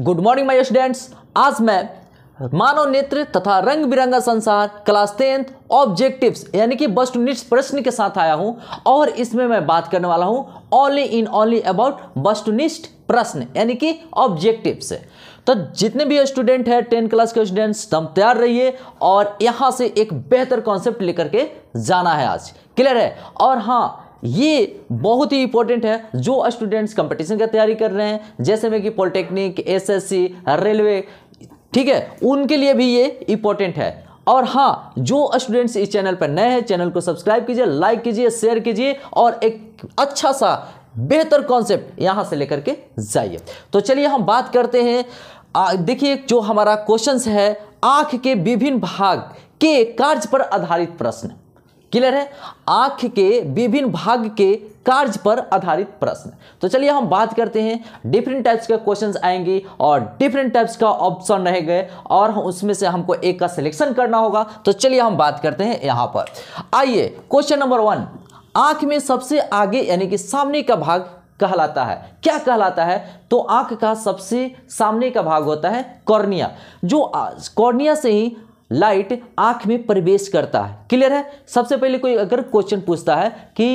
good morning my students आज मैं मानव नेत्र तथा रंग बिरंगा संसार क्लास टेंथ ऑब्जेक्टिव्स यानी कि वस्तुनिष्ठ प्रश्न के साथ आया हूं और इसमें मैं बात करने वाला हूं ओनली इन ओनली अबाउट वस्तुनिष्ठ प्रश्न यानी कि ऑब्जेक्टिव्स तो जितने भी स्टूडेंट हैं टेंथ क्लास के स्टूडेंट्स तुम तैयार रहिए और यहां से एक बेहतर कॉन्सेप्ट लेकर के जाना है आज क्लियर है और हाँ ये बहुत ही इंपॉर्टेंट है जो स्टूडेंट्स कंपटीशन का तैयारी कर रहे हैं जैसे में कि पॉलिटेक्निक एसएससी रेलवे ठीक है उनके लिए भी ये इंपॉर्टेंट है और हाँ जो स्टूडेंट्स इस चैनल पर नए हैं चैनल को सब्सक्राइब कीजिए लाइक कीजिए शेयर कीजिए और एक अच्छा सा बेहतर कॉन्सेप्ट यहाँ से लेकर के जाइए तो चलिए हम बात करते हैं देखिए जो हमारा क्वेश्चन है आँख के विभिन्न भाग के कार्य पर आधारित प्रश्न क्लियर है आंख के विभिन्न भाग के कार्य पर आधारित प्रश्न तो चलिए हम बात करते हैं डिफरेंट टाइप्स के क्वेश्चंस आएंगे और डिफरेंट टाइप्स का ऑप्शन रहेगा और उसमें से हमको एक का सिलेक्शन करना होगा तो चलिए हम बात करते हैं यहां पर आइए क्वेश्चन नंबर वन आंख में सबसे आगे यानी कि सामने का भाग कहलाता है क्या कहलाता है तो आंख का सबसे सामने का भाग होता है कॉर्निया जो कॉर्निया से ही लाइट आंख में प्रवेश करता है क्लियर है सबसे पहले कोई अगर क्वेश्चन पूछता है कि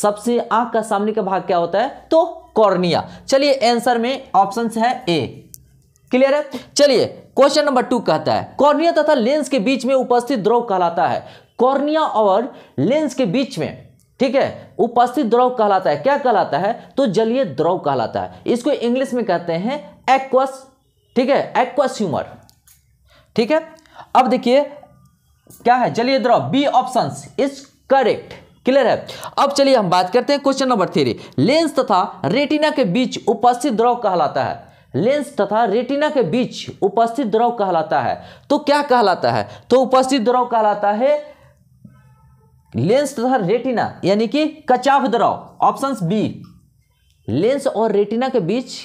सबसे आंख का सामने का भाग क्या होता है तो कॉर्निया चलिए आंसर में ऑप्शन है ए क्लियर है चलिए क्वेश्चन नंबर टू कहता है कॉर्निया तथा लेंस के बीच में उपस्थित द्रव कहलाता है कॉर्निया और लेंस के बीच में ठीक है उपस्थित द्रव कहलाता है क्या कहलाता है तो जलीय द्रव कहलाता है इसको इंग्लिश में कहते हैं एक्वस ठीक है एक्वस ह्यूमर ठीक है अब देखिए क्या है जलीय द्रव B option is correct clear है अब चलिए हम बात करते हैं क्वेश्चन नंबर थ्री लेंस तथा रेटिना के बीच उपस्थित द्रव कहलाता है लेंस तथा रेटिना के बीच उपस्थित द्रव कहलाता है तो क्या कहलाता है तो उपस्थित द्रव कहलाता है लेंस तथा रेटिना यानी कि कचाव द्रव ऑप्शन बी लेंस और रेटिना के बीच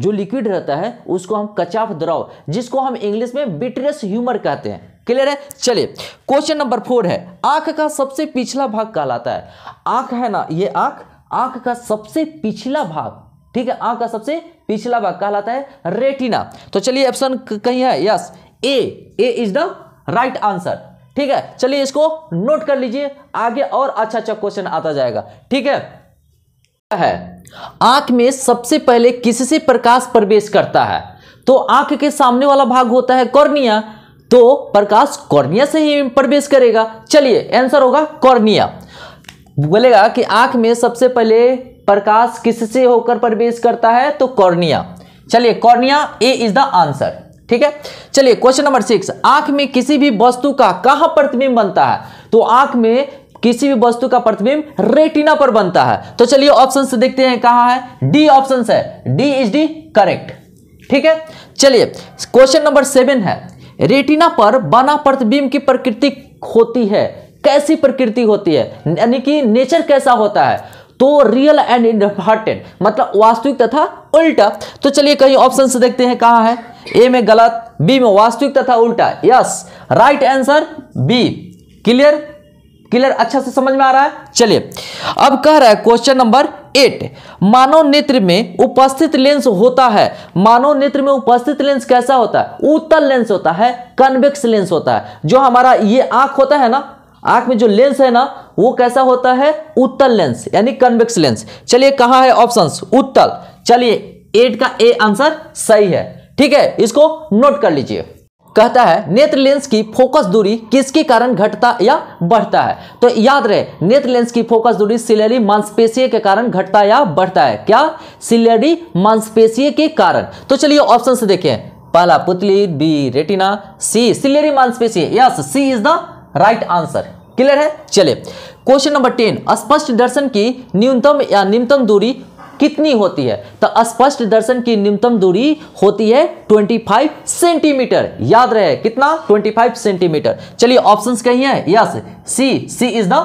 जो लिक्विड रहता है उसको हम कचाफ द्रव जिसको हम इंग्लिश में बिटरेस ह्यूमर कहते हैं क्लियर है चलिए क्वेश्चन नंबर फोर है आंख का सबसे पिछला भाग कहलाता है आंख है ना ये आंख आंख का सबसे पिछला भाग ठीक है आंख का सबसे पिछला भाग कहलाता है रेटिना तो चलिए ऑप्शन कहीं है yes A A is the right answer ठीक है चलिए इसको नोट कर लीजिए आगे और अच्छा अच्छा क्वेश्चन आता जाएगा ठीक है है आंख में सबसे पहले किससे प्रकाश प्रवेश करता है तो आंख के सामने वाला भाग होता है कॉर्निया तो प्रकाश कॉर्निया से ही प्रवेश करेगा चलिए आंसर होगा कॉर्निया बोलेगा कि आंख में सबसे पहले प्रकाश किससे होकर प्रवेश करता है तो कॉर्निया चलिए cornea A is the answer ठीक है चलिए क्वेश्चन नंबर सिक्स आंख में किसी भी वस्तु का कहां प्रतिबिंब बनता है तो आंख में किसी भी वस्तु का प्रतिबिंब रेटिना पर बनता है तो चलिए ऑप्शन से देखते हैं कहा है डी ऑप्शन है डी इज डी करेक्ट ठीक है चलिए क्वेश्चन नंबर सेवन है रेटिना पर बना प्रतिबिंब की प्रकृति होती है कैसी प्रकृति होती है यानी कि नेचर कैसा होता है तो रियल एंड इनवर्टेड मतलब वास्तविक तथा उल्टा तो चलिए कहीं ऑप्शन से देखते हैं कहा है ए में गलत बी में वास्तविक तथा उल्टा yes right answer B clear clear अच्छा से समझ में आ रहा है चलिए अब कह रहा है क्वेश्चन नंबर एट मानव नेत्र में उपस्थित लेंस होता है मानव नेत्र में उपस्थित लेंस कैसा होता है उत्तल लेंस होता है कन्वेक्स लेंस होता है जो हमारा ये आंख होता है ना आंख में जो लेंस है ना वो कैसा होता है उत्तल लेंस यानी कन्वेक्स लेंस चलिए कहा है ऑप्शन उत्तल चलिए एट का ए आंसर सही है ठीक है इसको नोट कर लीजिए कहता है नेत्र लेंस की फोकस दूरी किसके कारण घटता या बढ़ता है तो याद रहे नेत्र लेंस की फोकस दूरी सिलेरी मांसपेशीय के कारण घटता या बढ़ता है क्या सिलेरी मांसपेशीय के कारण तो चलिए ऑप्शन से देखें पहला पुतली बी रेटिना सी सिलेरी मांसपेशीय yes C is the right answer clear है चले क्वेश्चन नंबर टेन स्पष्ट दर्शन की न्यूनतम या निम्नतम दूरी कितनी होती है तो स्पष्ट दर्शन की न्यूनतम दूरी होती है 25 सेंटीमीटर याद रहे कितना 25 सेंटीमीटर चलिए ऑप्शंस कहीं है yes C C is the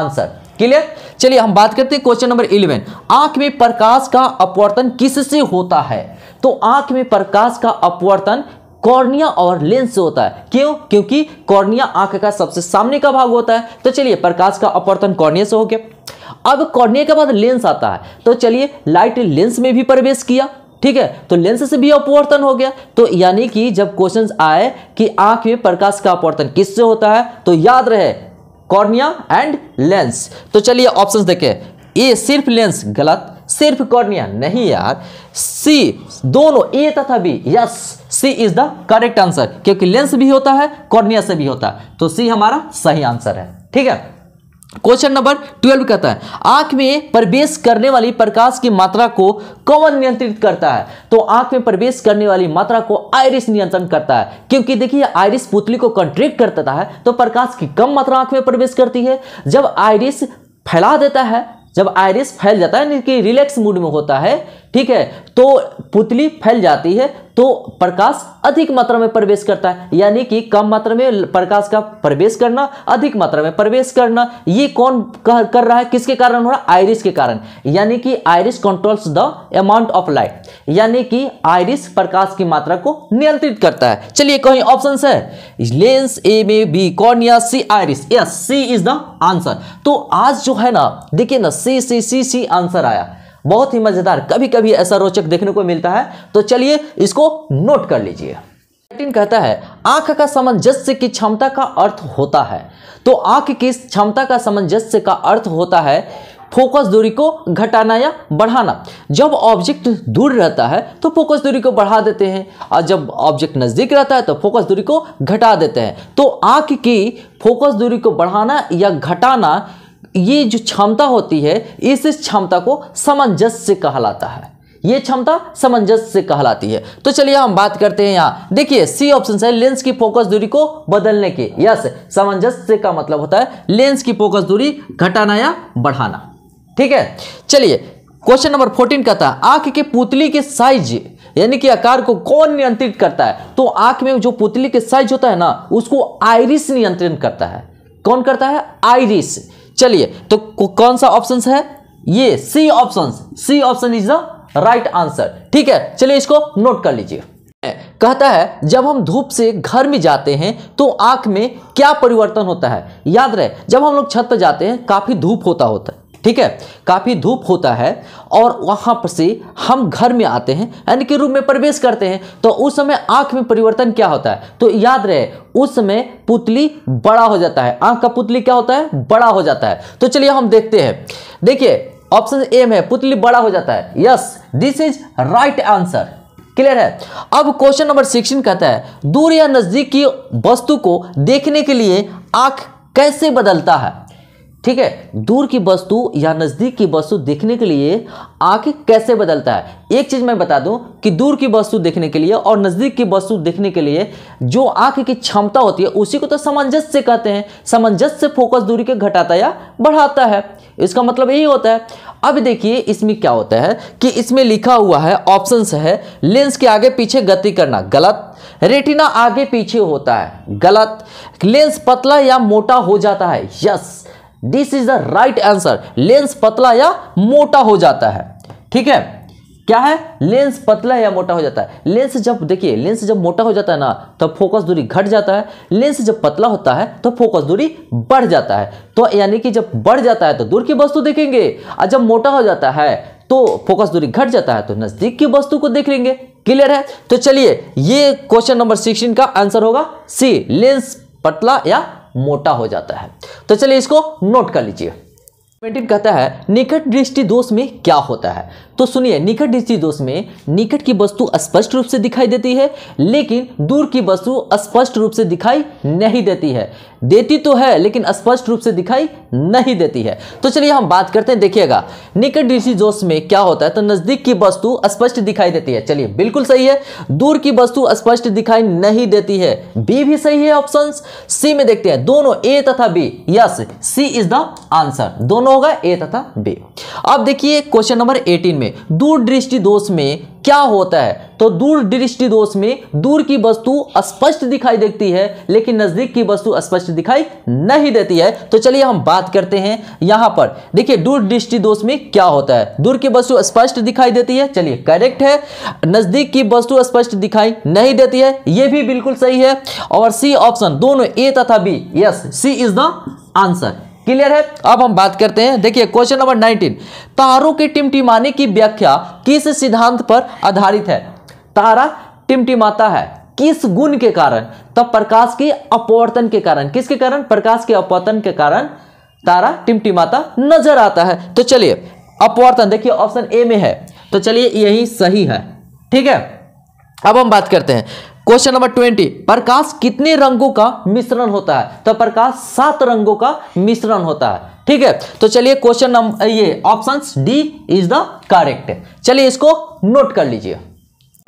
answer clear चलिए हम बात करते हैं क्वेश्चन नंबर इलेवन आंख में प्रकाश का अपवर्तन किससे होता है तो आंख में प्रकाश का अपवर्तन कॉर्निया और लेंस से होता है क्यों क्योंकि कॉर्निया आंख का सबसे सामने का भाग होता है तो चलिए प्रकाश का अपवर्तन कॉर्निया से हो गया अब कॉर्निया के बाद लेंस आता है तो चलिए लाइट लेंस में भी प्रवेश किया ठीक है तो लेंस से भी अपवर्तन हो गया तो यानी कि जब क्वेश्चन आए कि आंख में प्रकाश का अपवर्तन किससे होता है तो याद रहे कॉर्निया एंड लेंस तो चलिए ऑप्शन देखें ए सिर्फ लेंस गलत सिर्फ कॉर्निया नहीं यार सी दोनों ए तथा B yes C is the correct answer क्योंकि लेंस भी होता है कॉर्निया से भी होता है तो सी हमारा सही आंसर है ठीक है क्वेश्चन नंबर ट्वेल्व कहता है आंख में प्रवेश करने वाली प्रकाश की मात्रा को कौन नियंत्रित करता है तो आंख में प्रवेश करने वाली मात्रा को आयरिस नियंत्रण करता है क्योंकि देखिए आयरिस पुतली को कंट्रेक्ट करता है तो प्रकाश की कम मात्रा आंख में प्रवेश करती है जब आयरिस फैला देता है जब आयरिस फैल जाता है यानी कि रिलैक्स मूड में होता है ठीक है तो पुतली फैल जाती है तो प्रकाश अधिक मात्रा में प्रवेश करता है यानी कि कम मात्रा में प्रकाश का प्रवेश करना अधिक मात्रा में प्रवेश करना ये कौन कर, कर रहा है किसके कारण हो रहा है आयरिस के कारण यानी कि iris controls the amount of light यानी कि आयरिस प्रकाश की मात्रा को नियंत्रित करता है चलिए कहीं ऑप्शन है लेंस ए में बी या C iris yes C is the answer तो आज जो है ना देखिए ना सी सी सी सी आंसर आया बहुत ही मज़ेदार कभी कभी ऐसा रोचक देखने को मिलता है तो चलिए इसको नोट कर लीजिए कहता है आंख का सामंजस्य की क्षमता का अर्थ होता है तो आंख की क्षमता का सामंजस्य का अर्थ होता है फोकस दूरी को घटाना या बढ़ाना जब ऑब्जेक्ट दूर रहता है तो फोकस दूरी को बढ़ा देते हैं और जब ऑब्जेक्ट नज़दीक रहता है तो फोकस दूरी को घटा देते हैं तो आंख की फोकस दूरी को बढ़ाना या घटाना ये जो क्षमता होती है इस क्षमता को सामंजस्य कहलाता है ये क्षमता सामंजस्य कहलाती है तो चलिए हम बात करते हैं यहाँ देखिए सी ऑप्शन है लेंस की फोकस दूरी को बदलने के यस सामंजस्य का मतलब होता है लेंस की फोकस दूरी घटाना या बढ़ाना ठीक है चलिए क्वेश्चन नंबर फोर्टीन कहता है आंख के पुतली के साइज यानी कि आकार को कौन नियंत्रित करता है तो आंख में जो पुतली के साइज होता है ना उसको आयरिस नियंत्रित करता है कौन करता है आयरिस चलिए तो कौन सा ऑप्शन है ये C option C option is the right answer ठीक है चलिए इसको नोट कर लीजिए कहता है जब हम धूप से घर में जाते हैं तो आंख में क्या परिवर्तन होता है याद रहे जब हम लोग छत पर जाते हैं काफी धूप होता होता है ठीक है काफ़ी धूप होता है और वहाँ पर से हम घर में आते हैं यानी कि रूम में प्रवेश करते हैं तो उस समय आँख में परिवर्तन क्या होता है तो याद रहे उस समय पुतली बड़ा हो जाता है आँख का पुतली क्या होता है बड़ा हो जाता है तो चलिए हम देखते हैं देखिए ऑप्शन ए में पुतली बड़ा हो जाता है yes this is right answer clear है अब क्वेश्चन नंबर सिक्सटीन कहता है दूर या नजदीक की वस्तु को देखने के लिए आंख कैसे बदलता है ठीक है दूर की वस्तु या नज़दीक की वस्तु देखने के लिए आँख कैसे बदलता है एक चीज़ मैं बता दूं कि दूर की वस्तु देखने के लिए और नज़दीक की वस्तु देखने के लिए जो आँख की क्षमता होती है उसी को तो सामंजस्य कहते हैं सामंजस्य फोकस दूरी के घटाता या बढ़ाता है इसका मतलब यही होता है अब देखिए इसमें क्या होता है कि इसमें लिखा हुआ है ऑप्शंस है लेंस के आगे पीछे गति करना गलत रेटिना आगे पीछे होता है गलत लेंस पतला या मोटा हो जाता है yes this is the right answer lens पतला या मोटा हो जाता है ठीक है क्या है लेंस पतला या मोटा हो जाता है लेंस जब देखिए लेंस जब मोटा हो जाता है ना तो फोकस दूरी घट जाता है लेंस जब पतला होता है तो फोकस दूरी बढ़ जाता है तो यानी कि जब बढ़ जाता है तो दूर की वस्तु देखेंगे और जब मोटा हो जाता है तो फोकस दूरी घट जाता है तो नज़दीक की वस्तु को देख लेंगे क्लियर है तो चलिए ये क्वेश्चन नंबर सिक्सटीन का आंसर होगा सी लेंस पतला या मोटा हो जाता है तो चलिए इसको नोट कर लीजिए ट्वेंटी कहता है निकट दृष्टि दोष में क्या होता है तो सुनिए निकट दृष्टि दोष में निकट की वस्तु स्पष्ट रूप से दिखाई देती है लेकिन दूर की वस्तु स्पष्ट रूप से दिखाई नहीं देती है देती तो है लेकिन स्पष्ट रूप से दिखाई नहीं देती है तो चलिए हम बात करते हैं देखिएगा निकट दृष्टि दोष में क्या होता है तो नज़दीक की वस्तु स्पष्ट दिखाई देती है चलिए बिल्कुल सही है दूर की वस्तु स्पष्ट दिखाई नहीं देती है बी भी सही है ऑप्शन सी में देखते हैं दोनों ए तथा B yes C is the answer दोनों होगा ए तथा बी अब देखिए क्वेश्चन नंबर 18 में दूरदृष्टि दोष में क्या होता है तो दूरदृष्टि दोष में दूर की वस्तु स्पष्ट दिखाई देती है लेकिन नजदीक की वस्तु स्पष्ट दिखाई नहीं देती है तो चलिए हम बात करते हैं यहां पर देखिए दूरदृष्टि दोष में क्या होता है दूर की वस्तु स्पष्ट दिखाई देती है चलिए करेक्ट है नजदीक की वस्तु स्पष्ट दिखाई नहीं देती है यह भी बिल्कुल सही है और सी ऑप्शन दोनों ए तथा B yes C is the answer clear है अब हम बात करते हैं देखिए क्वेश्चन नंबर 19 तारों के टिमटिमाने की व्याख्या किस सिद्धांत पर आधारित है तारा टिमटिमाता है किस गुण के कारण तब प्रकाश के अपवर्तन के कारण किसके कारण प्रकाश के अपवर्तन के कारण तारा टिमटिमाता नजर आता है तो चलिए अपवर्तन देखिए ऑप्शन ए में है तो चलिए यही सही है ठीक है अब हम बात करते हैं क्वेश्चन नंबर ट्वेंटी प्रकाश कितने रंगों का मिश्रण होता है तो प्रकाश सात रंगों का मिश्रण होता है ठीक है तो चलिए क्वेश्चन नंबर ये option D is the correct चलिए इसको नोट कर लीजिए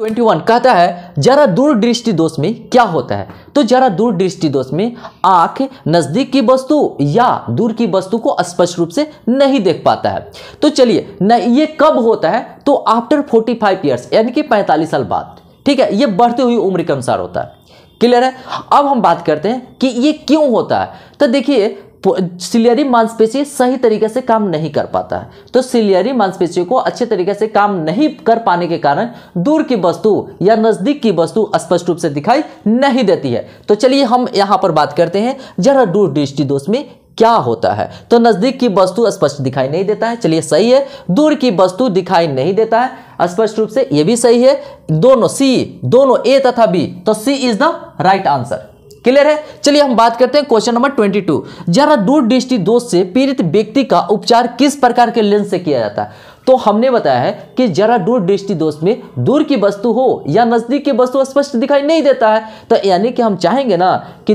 21 कहता है जरा दूर दृष्टि दोष में क्या होता है तो जरा दूर दृष्टि दोष में आंख नजदीक की वस्तु या दूर की वस्तु को स्पष्ट रूप से नहीं देख पाता है तो चलिए न ये कब होता है तो आफ्टर 45 फाइव ईयर्स यानी कि 45 साल बाद ठीक है ये बढ़ती हुई उम्र के अनुसार होता है क्लियर है अब हम बात करते हैं कि ये क्यों होता है तो देखिए सिलियरी मांसपेशी सही तरीके से काम नहीं कर पाता है तो सिलियरी मांसपेशियों को अच्छे तरीके से काम नहीं कर पाने के कारण दूर की वस्तु या नज़दीक की वस्तु स्पष्ट रूप से दिखाई नहीं देती है तो चलिए हम यहां पर बात करते हैं जरा दूर दृष्टि दोष में क्या होता है तो नज़दीक की वस्तु स्पष्ट दिखाई नहीं देता है चलिए सही है दूर की वस्तु दिखाई नहीं देता है स्पष्ट रूप से ये भी सही है दोनों सी दोनों ए तथा बी तो C is the right answer clear है चलिए हम बात करते हैं क्वेश्चन नंबर ट्वेंटी टू जरा दूर दृष्टि दोष से पीड़ित व्यक्ति का उपचार किस प्रकार के लेंस से किया जाता है तो हमने बताया है कि जरा दूर दृष्टि दोष में दूर की वस्तु हो या नज़दीक की वस्तु स्पष्ट दिखाई नहीं देता है तो यानी कि हम चाहेंगे ना कि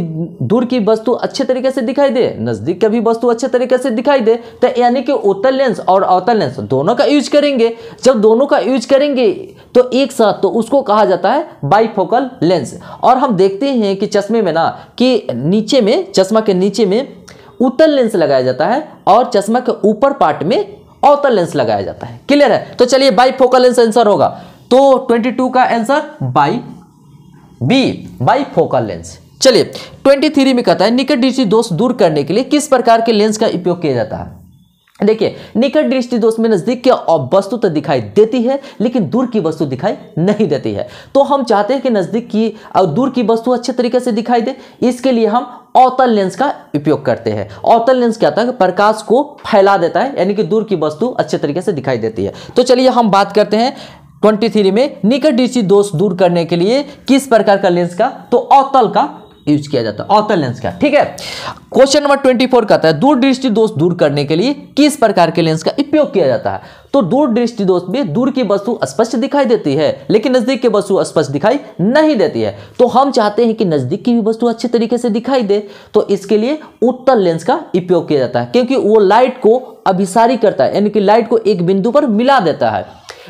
दूर की वस्तु अच्छे तरीके से दिखाई दे नज़दीक का भी वस्तु अच्छे तरीके से दिखाई दे तो यानी कि उत्तर लेंस और अवतल लेंस दोनों का यूज करेंगे जब दोनों का यूज करेंगे तो एक साथ तो उसको कहा जाता है बाईफोकल लेंस और हम देखते हैं कि चश्मे में ना कि नीचे में चश्मा के नीचे में उत्तल लेंस लगाया जाता है और चश्मा के ऊपर पार्ट में अवतल लेंस लगाया जाता है क्लियर है तो चलिए बाई फोकल लेंस आंसर होगा तो 22 का answer bi B bifocal lens चलिए 23 में कहता है निकट दृष्टि दोष दूर करने के लिए किस प्रकार के लेंस का उपयोग किया जाता है देखिए निकट दृष्टि दोष में नजदीक की वस्तु तो दिखाई देती है लेकिन दूर की वस्तु दिखाई नहीं देती है तो हम चाहते हैं कि नजदीक की और दूर की वस्तु अच्छे तरीके से दिखाई दे इसके लिए हम अवतल लेंस का उपयोग करते हैं अवतल लेंस क्या होता है प्रकाश को फैला देता है यानी कि दूर की वस्तु अच्छे तरीके से दिखाई देती है तो चलिए हम बात करते हैं ट्वेंटी थ्री में निकट दृष्टि दोष दूर करने के लिए किस प्रकार का लेंस का तो अवतल का यूज किया जाता है अवतल लेंस का ठीक है क्वेश्चन नंबर ट्वेंटी फोर कहता है दूर दृष्टि दोष दूर करने के लिए किस प्रकार के लेंस का उपयोग किया जाता है तो दूर दृष्टि दोष में दूर की वस्तु स्पष्ट दिखाई देती है लेकिन नजदीक की वस्तु स्पष्ट दिखाई नहीं देती है तो हम चाहते हैं कि नजदीक की भी वस्तु अच्छे तरीके से दिखाई दे तो इसके लिए उत्तल लेंस का उपयोग किया जाता है क्योंकि वो लाइट को अभिसारी करता है यानी कि लाइट को एक बिंदु पर मिला देता है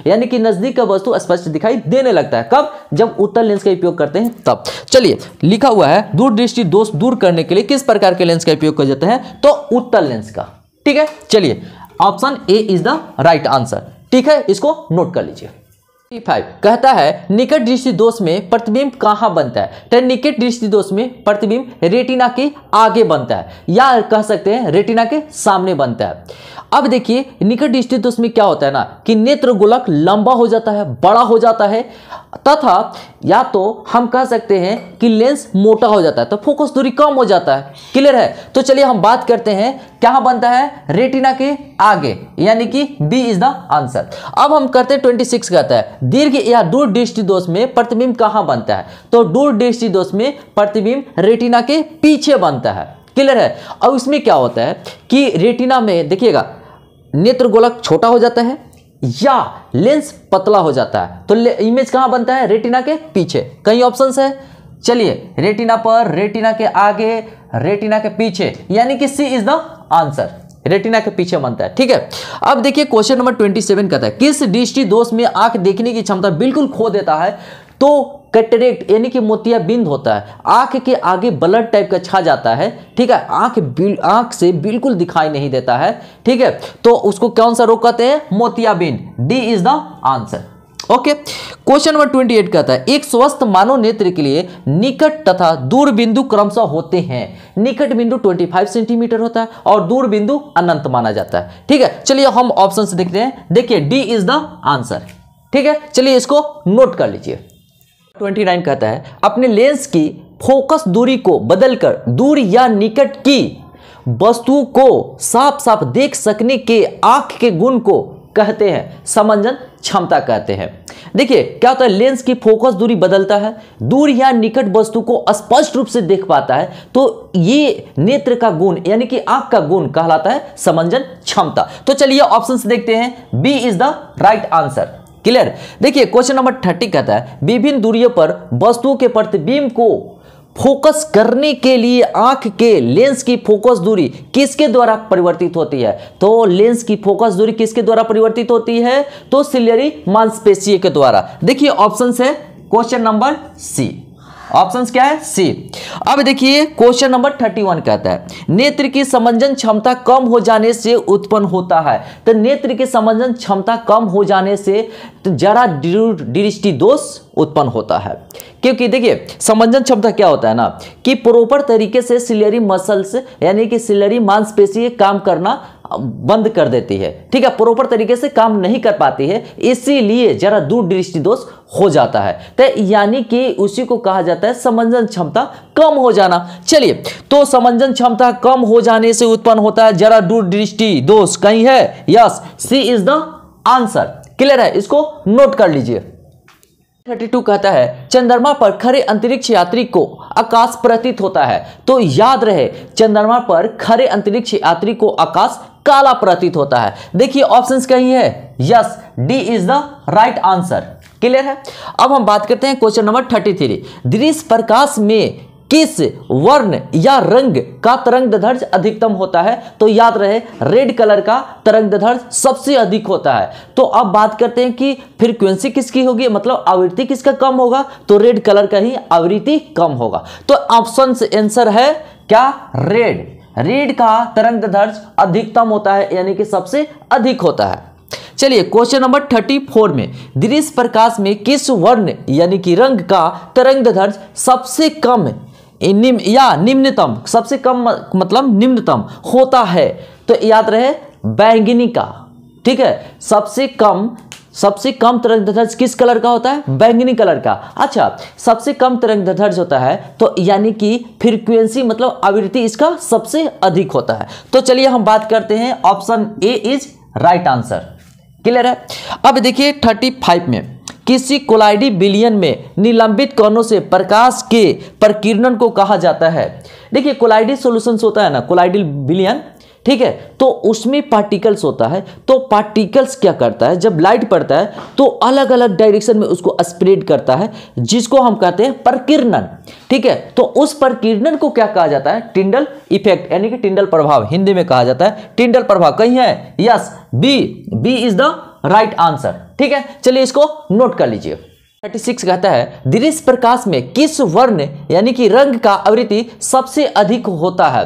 यानी कि नजदीक का वस्तु स्पष्ट दिखाई देने लगता है कब जब उत्तर लेंस का उपयोग करते हैं तब चलिए लिखा हुआ है दूरदृष्टि दोष दूर करने के लिए किस प्रकार के लेंस का उपयोग किया जाता है तो उत्तर लेंस का ठीक है चलिए option A is the right answer ठीक है इसको नोट कर लीजिए फाइव कहता है निकट दृष्टि दोष में प्रतिबिंब कहाँ बनता है तो निकट दृष्टि दोष में प्रतिबिंब रेटिना के आगे बनता है या कह सकते हैं रेटिना के सामने बनता है अब देखिए निकट दृष्टि दोष में क्या होता है ना कि नेत्र गोलक लंबा हो जाता है बड़ा हो जाता है तथा या तो हम कह सकते हैं कि लेंस मोटा हो जाता है तो फोकस दूरी कम हो जाता है क्लियर है तो चलिए हम बात करते हैं क्या बनता है रेटिना के आगे यानी कि बी इज द आंसर अब हम करते हैं ट्वेंटी सिक्स कहता है दीर्घ या दूर दृष्टि दोष में प्रतिबिंब कहाँ बनता है तो दूर दृष्टि दोष में प्रतिबिंब रेटिना के पीछे बनता है क्लियर है और उसमें क्या होता है कि रेटिना में देखिएगा नेत्र गोलक छोटा हो जाता है या लेंस पतला हो जाता है तो इमेज कहाँ बनता है रेटिना के पीछे कई ऑप्शन है चलिए रेटिना पर रेटिना के आगे रेटिना के पीछे यानी कि C is the answer retina के पीछे बनता है ठीक है अब देखिए क्वेश्चन नंबर ट्वेंटी सेवन कहता है किस दृष्टि दोष में आंख देखने की क्षमता बिल्कुल खो देता है तो कटरेक्ट यानी कि मोतिया बिंद होता है आंख के आगे ब्लड टाइप का छा जाता है ठीक है आंख आंख से बिल्कुल दिखाई नहीं देता है ठीक है तो उसको कौन सा रोग कहते हैं मोतिया बिंद D is the answer okay question number twenty eight कहता है एक स्वस्थ मानव नेत्र के लिए निकट तथा दूर बिंदु क्रमशः होते हैं निकट बिंदु 25 सेंटीमीटर होता है और दूर बिंदु अनंत माना जाता है ठीक है चलिए हम ऑप्शन देखते हैं देखिए डी इज द आंसर ठीक है चलिए इसको नोट कर लीजिए 29 कहता है अपने लेंस की फोकस दूरी को बदलकर दूर या निकट की वस्तु को साफ साफ देख सकने के आंख के गुण को कहते हैं समंजन क्षमता कहते हैं देखिए क्या होता है लेंस की फोकस दूरी बदलता है दूर या निकट वस्तु को स्पष्ट रूप से देख पाता है तो ये नेत्र का गुण यानी कि आंख का गुण कहलाता है समंजन क्षमता तो चलिए ऑप्शन देखते हैं B is the right answer clear देखिए क्वेश्चन नंबर थर्टी कहता है विभिन्न दूरियों पर वस्तुओं के प्रतिबिंब को फोकस करने के लिए आंख के लेंस की फोकस दूरी किसके द्वारा परिवर्तित होती है तो लेंस की फोकस दूरी किसके द्वारा परिवर्तित होती है तो सिलियरी मांसपेशी के द्वारा देखिए ऑप्शन है क्वेश्चन नंबर सी ऑप्शन क्या है सी अब देखिए क्वेश्चन नंबर थर्टी वन कहता है नेत्र की समंजन क्षमता कम हो जाने से उत्पन्न होता है तो नेत्र की समंजन क्षमता कम हो जाने से तो जरा दृष्टि दोष उत्पन्न होता है क्योंकि देखिए समंजन क्षमता क्या होता है ना कि प्रॉपर तरीके से सिलियरी मसल्स यानी कि सिलियरी मांसपेशी काम करना बंद कर देती है ठीक है प्रॉपर तरीके से काम नहीं कर पाती है इसीलिए जरा दूर दृष्टि दोष हो जाता है तो यानी कि उसी को कहा जाता है समंजन क्षमता कम हो जाना चलिए तो समंजन क्षमता कम हो जाने से उत्पन्न होता है जरा दूर दृष्टि दोष कहीं है yes C is the answer clear है इसको नोट कर लीजिए 32 कहता है चंद्रमा पर खरे अंतरिक्ष यात्री को आकाश प्रतीत होता है तो याद रहे चंद्रमा पर खरे अंतरिक्ष यात्री को आकाश काला प्रतीत होता है देखिए ऑप्शंस कहीं है yes D is the right answer clear है अब हम बात करते हैं क्वेश्चन नंबर 33 दृश्य प्रकाश में किस वर्ण या रंग का तरंग तरंगदैर्घ्य अधिकतम होता है तो याद रहे रेड कलर का तरंग तरंगदैर्घ्य सबसे अधिक होता है तो अब बात करते हैं कि फ्रीक्वेंसी किसकी होगी मतलब आवृत्ति किसका कम होगा तो रेड कलर का ही आवृत्ति कम होगा तो ऑप्शन आंसर है क्या रेड रेड का तरंग तरंगदैर्घ्य अधिकतम होता है यानी कि सबसे अधिक होता है चलिए क्वेश्चन नंबर थर्टी फोर में दृश्य प्रकाश में किस वर्ण यानी कि रंग का तरंग तरंगदैर्घ्य सबसे कम निम या निम्नतम सबसे कम मतलब निम्नतम होता है तो याद रहे बैंगनी का ठीक है सबसे कम सबसे कम तरंग दर्ज किस कलर का होता है बैंगनी कलर का अच्छा सबसे कम दर्ज होता है तो यानी कि फ्रीक्वेंसी मतलब आवृत्ति इसका सबसे अधिक होता है तो चलिए हम बात करते हैं option A is right answer clear है अब देखिए थर्टी फाइव में किसी कोलाइडी बिलियन में निलंबित कणों से प्रकाश के प्रकीर्णन को कहा जाता है देखिए कोलाइडी सोल्यूशंस होता है ना कोलाइडी बिलियन ठीक है तो उसमें पार्टिकल्स होता है तो पार्टिकल्स क्या करता है जब लाइट पड़ता है तो अलग अलग डायरेक्शन में उसको स्प्रेड करता है जिसको हम कहते हैं प्रकीर्णन ठीक है तो उस प्रकीर्णन को क्या कहा जाता है टिंडल इफेक्ट यानी कि टिंडल प्रभाव हिंदी में कहा जाता है टिंडल प्रभाव कहीं है yes B B is the right answer ठीक है चलिए इसको नोट कर लीजिए 36 कहता है दृश्य प्रकाश में किस वर्ण यानी कि रंग का आवृत्ति सबसे अधिक होता है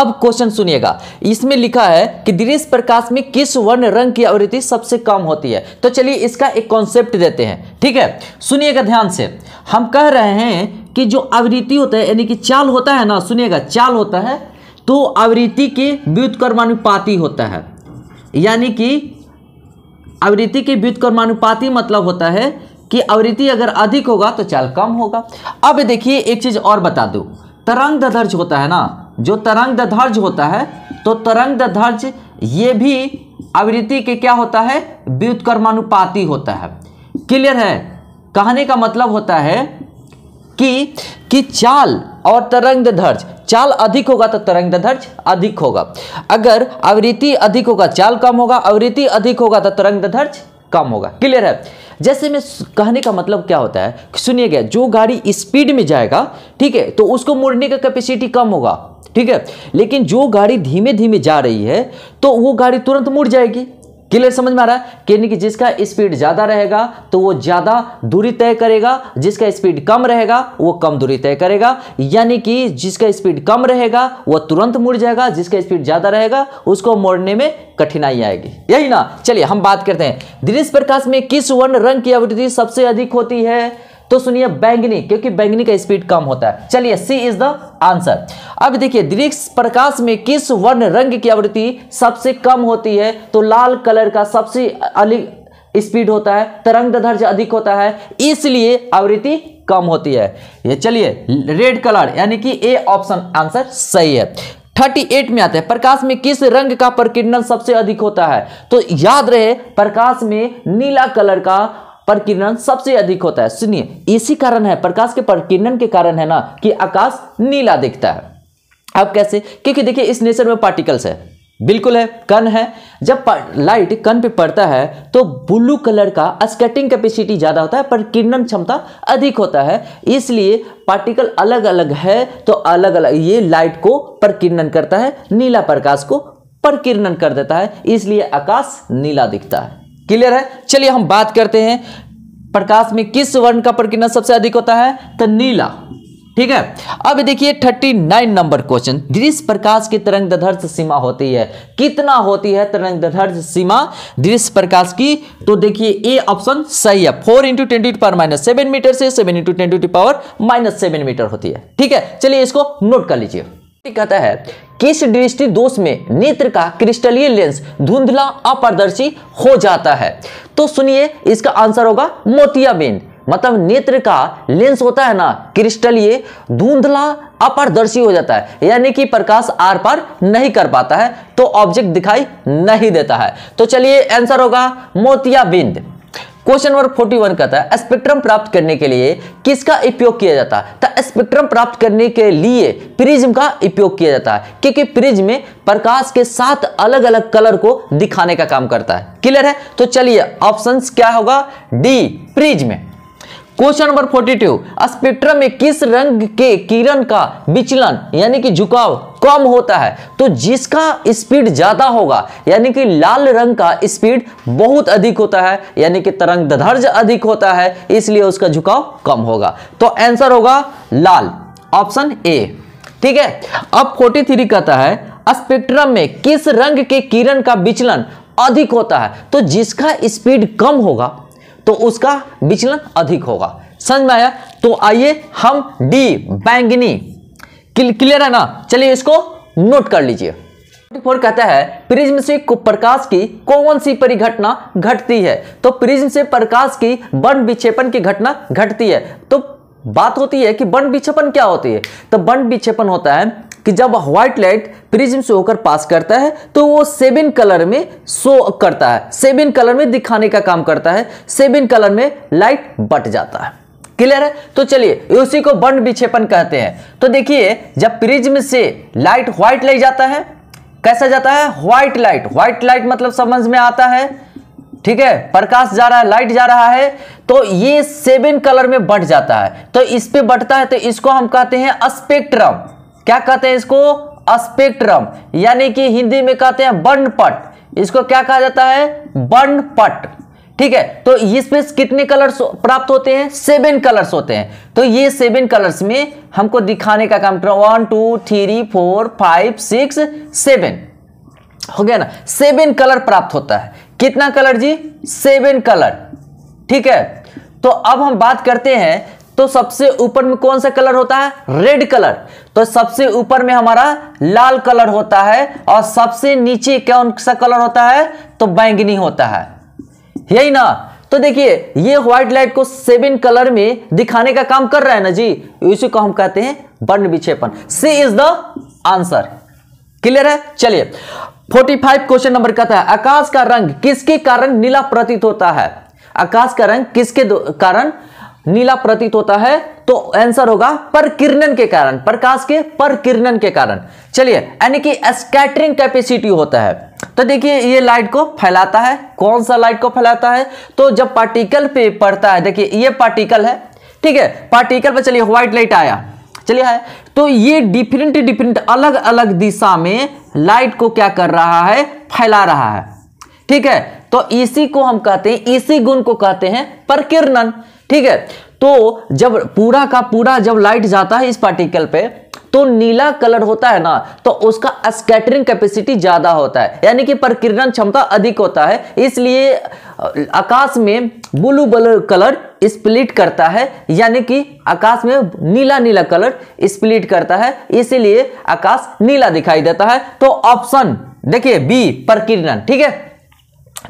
अब क्वेश्चन सुनिएगा इसमें लिखा है कि दृश्य प्रकाश में किस वर्ण रंग की आवृत्ति सबसे कम होती है तो चलिए इसका एक कॉन्सेप्ट देते हैं ठीक है सुनिएगा ध्यान से हम कह रहे हैं कि जो आवृत्ति होता है यानी कि चाल होता है ना सुनिएगा चाल होता है तो आवृत्ति के व्युतकर्मानुपाती होता है यानी कि आवृत्ति के कर्मानुपाति मतलब होता है कि आवृत्ति अगर अधिक होगा तो चाल कम होगा अब देखिए एक चीज़ और बता दो तरंग दधर्ज होता है ना जो तरंग दधर्ज होता है तो तरंग दधर्ज ये भी आवृत्ति के क्या होता है व्युत कर्मानुपाति होता है क्लियर है कहने का मतलब होता है कि कि चाल और तरंग दर्ज चाल अधिक होगा तो तरंग दर्ज अधिक होगा अगर आवृत्ति अधिक होगा चाल कम होगा आवृत्ति अधिक होगा तो तरंग दर्ज कम होगा क्लियर है जैसे मैं कहने का मतलब क्या होता है सुनिएगा जो गाड़ी स्पीड में जाएगा ठीक है तो उसको मुड़ने का कैपेसिटी कम होगा ठीक है लेकिन जो गाड़ी धीमे धीमे जा रही है तो वो गाड़ी तुरंत मुड़ जाएगी क्लियर समझ में आ रहा है यानी कि जिसका स्पीड ज़्यादा रहेगा तो वो ज़्यादा दूरी तय करेगा जिसका स्पीड कम रहेगा वो कम दूरी तय करेगा यानी कि जिसका स्पीड कम रहेगा वो तुरंत मुड़ जाएगा जिसका स्पीड ज़्यादा रहेगा उसको मोड़ने में कठिनाई आएगी यही ना चलिए हम बात करते हैं दिनेश प्रकाश में किस वर्ण रंग की आवृत्ति सबसे अधिक होती है तो सुनिए बैंगनी क्योंकि बैंगनी का स्पीड कम होता है चलिए सी इज द आंसर अब देखिए दृक्ष प्रकाश में किस वर्ण रंग की आवृत्ति सबसे कम होती है तो लाल कलर का सबसे अधिक स्पीड होता है तरंग दर्ज अधिक होता है इसलिए आवृत्ति कम होती है ये चलिए रेड कलर यानी कि ए ऑप्शन आंसर सही है 38 में आते हैं प्रकाश में किस रंग का प्रकीर्णन सबसे अधिक होता है तो याद रहे प्रकाश में नीला कलर का प्रकीर्णन सबसे अधिक होता है सुनिए इसी कारण है प्रकाश के प्रकीर्णन के कारण है ना कि आकाश नीला दिखता है अब कैसे क्योंकि देखिए इस नेचर में पार्टिकल्स है बिल्कुल है कन है जब लाइट कन पे पड़ता है तो ब्लू कलर का स्केटिंग कैपेसिटी ज़्यादा होता है पर किरण क्षमता अधिक होता है इसलिए पार्टिकल अलग अलग है तो अलग अलग ये लाइट को प्रकीर्णन करता है नीला प्रकाश को प्रकीर्णन कर देता है इसलिए आकाश नीला दिखता है क्लियर है चलिए हम बात करते हैं प्रकाश में किस वर्ण का प्रकीर्णन सबसे अधिक होता है तो नीला ठीक है अब देखिए 39 नंबर क्वेश्चन दृश्य प्रकाश की तरंग दधर्ष सीमा होती है कितना होती है तरंग दधर्ज सीमा दृश्य प्रकाश की तो देखिए ए ऑप्शन सही है 4 into twenty power minus seven metre से 7 into twenty power minus seven metre होती है ठीक है चलिए इसको नोट कर लीजिए कहता है किस दृष्टि दोष में नेत्र का क्रिस्टलीय लेंस धुंधला अपारदर्शी हो जाता है तो सुनिए इसका आंसर होगा मोतियाबिंद मतलब नेत्र का लेंस होता है ना क्रिस्टलीय धुंधला अपारदर्शी हो जाता है यानी कि प्रकाश आर पार नहीं कर पाता है तो ऑब्जेक्ट दिखाई नहीं देता है तो चलिए आंसर होगा मोतियाबिंद क्वेश्चन नंबर 41 कहता है स्पेक्ट्रम प्राप्त करने के लिए किसका उपयोग किया जाता है तो स्पेक्ट्रम प्राप्त करने के लिए प्रिज्म का उपयोग किया जाता है क्योंकि प्रिज्म प्रकाश के साथ अलग अलग कलर को दिखाने का काम करता है क्लियर है तो चलिए ऑप्शन क्या होगा D prism question number 42 spectrum में किस रंग के किरण का विचलन यानी कि झुकाव कम होता है तो जिसका स्पीड ज्यादा होगा यानी कि लाल रंग का स्पीड बहुत अधिक होता है यानी कि तरंग दधर्ज अधिक होता है इसलिए उसका झुकाव कम होगा तो आंसर होगा लाल ऑप्शन ए ठीक है अब 43 कहता है स्पेक्ट्रम में किस रंग के किरण का विचलन अधिक होता है तो जिसका स्पीड कम होगा तो उसका विचलन अधिक होगा समझ में आया तो आइए हम डी बैंगनी क्लियर है ना चलिए इसको नोट कर लीजिए फोर कहता है प्रिज्म से प्रकाश की कौन सी परिघटना घटती है तो प्रिज्म से प्रकाश की वन विक्षेपण की घटना घटती है तो बात होती है कि वन विक्षेपण क्या होती है तो वन विक्षेपण होता है कि जब व्हाइट लाइट प्रिज्म से होकर पास करता है तो वो सेवन कलर में शो करता है सेवन कलर में दिखाने का काम करता है सेवन कलर में लाइट बट जाता है क्लियर है तो चलिए उसी को बंड विक्षेपण कहते हैं तो देखिए जब प्रिज्म से लाइट व्हाइट लाइट जाता है कैसा जाता है व्हाइट लाइट व्हाइट लाइट मतलब समझ में आता है ठीक है प्रकाश जा रहा है लाइट जा रहा है तो ये सेवन कलर में बट जाता है तो इस पे बटता है तो इसको हम कहते हैं स्पेक्ट्रम क्या कहते हैं इसको स्पेक्ट्रम यानी कि हिंदी में कहते हैं बर्णपट इसको क्या कहा जाता है बर्णपट ठीक है तो इसमें कितने कलर्स प्राप्त होते हैं सेवन कलर्स होते हैं तो ये सेवन कलर्स में हमको दिखाने का काम कर one two three four five six seven हो गया ना सेवन कलर प्राप्त होता है कितना कलर जी सेवन कलर ठीक है तो अब हम बात करते हैं तो सबसे ऊपर में कौन सा कलर होता है रेड कलर तो सबसे ऊपर में हमारा लाल कलर होता है और सबसे नीचे कौन सा कलर होता है तो बैंगनी होता है यही ना तो देखिए ये व्हाइट लाइट को सेवन कलर में दिखाने का काम कर रहा है ना जी इसी को हम कहते हैं वर्ण विक्षेपण C is the answer clear है चलिए 45 क्वेश्चन नंबर कहता है आकाश का रंग किसके कारण नीला प्रतीत होता है आकाश का रंग किसके कारण नीला प्रतीत होता है तो आंसर होगा पर के कारण प्रकाश के पर के कारण चलिए यानी कि स्कैटरिंग कैपेसिटी होता है तो देखिए ये लाइट को फैलाता है कौन सा लाइट को फैलाता है तो जब पार्टिकल पे पड़ता है देखिए ये पार्टिकल है ठीक है पार्टिकल पर चलिए व्हाइट लाइट आया चलिए है तो ये डिफरेंट डिफरेंट अलग अलग दिशा में लाइट को क्या कर रहा है फैला रहा है ठीक है तो इसी को हम कहते हैं इसी गुण को कहते हैं परकिरणन ठीक है तो जब पूरा का पूरा जब लाइट जाता है इस पार्टिकल पे तो नीला कलर होता है ना तो उसका स्कैटरिंग कैपेसिटी ज्यादा होता है यानी कि प्रकीर्णन क्षमता अधिक होता है इसलिए आकाश में ब्लू ब्लू कलर स्प्लिट करता है यानी कि आकाश में नीला नीला कलर स्प्लिट करता है इसीलिए आकाश नीला दिखाई देता है तो ऑप्शन देखिए बी प्रकीर्णन ठीक है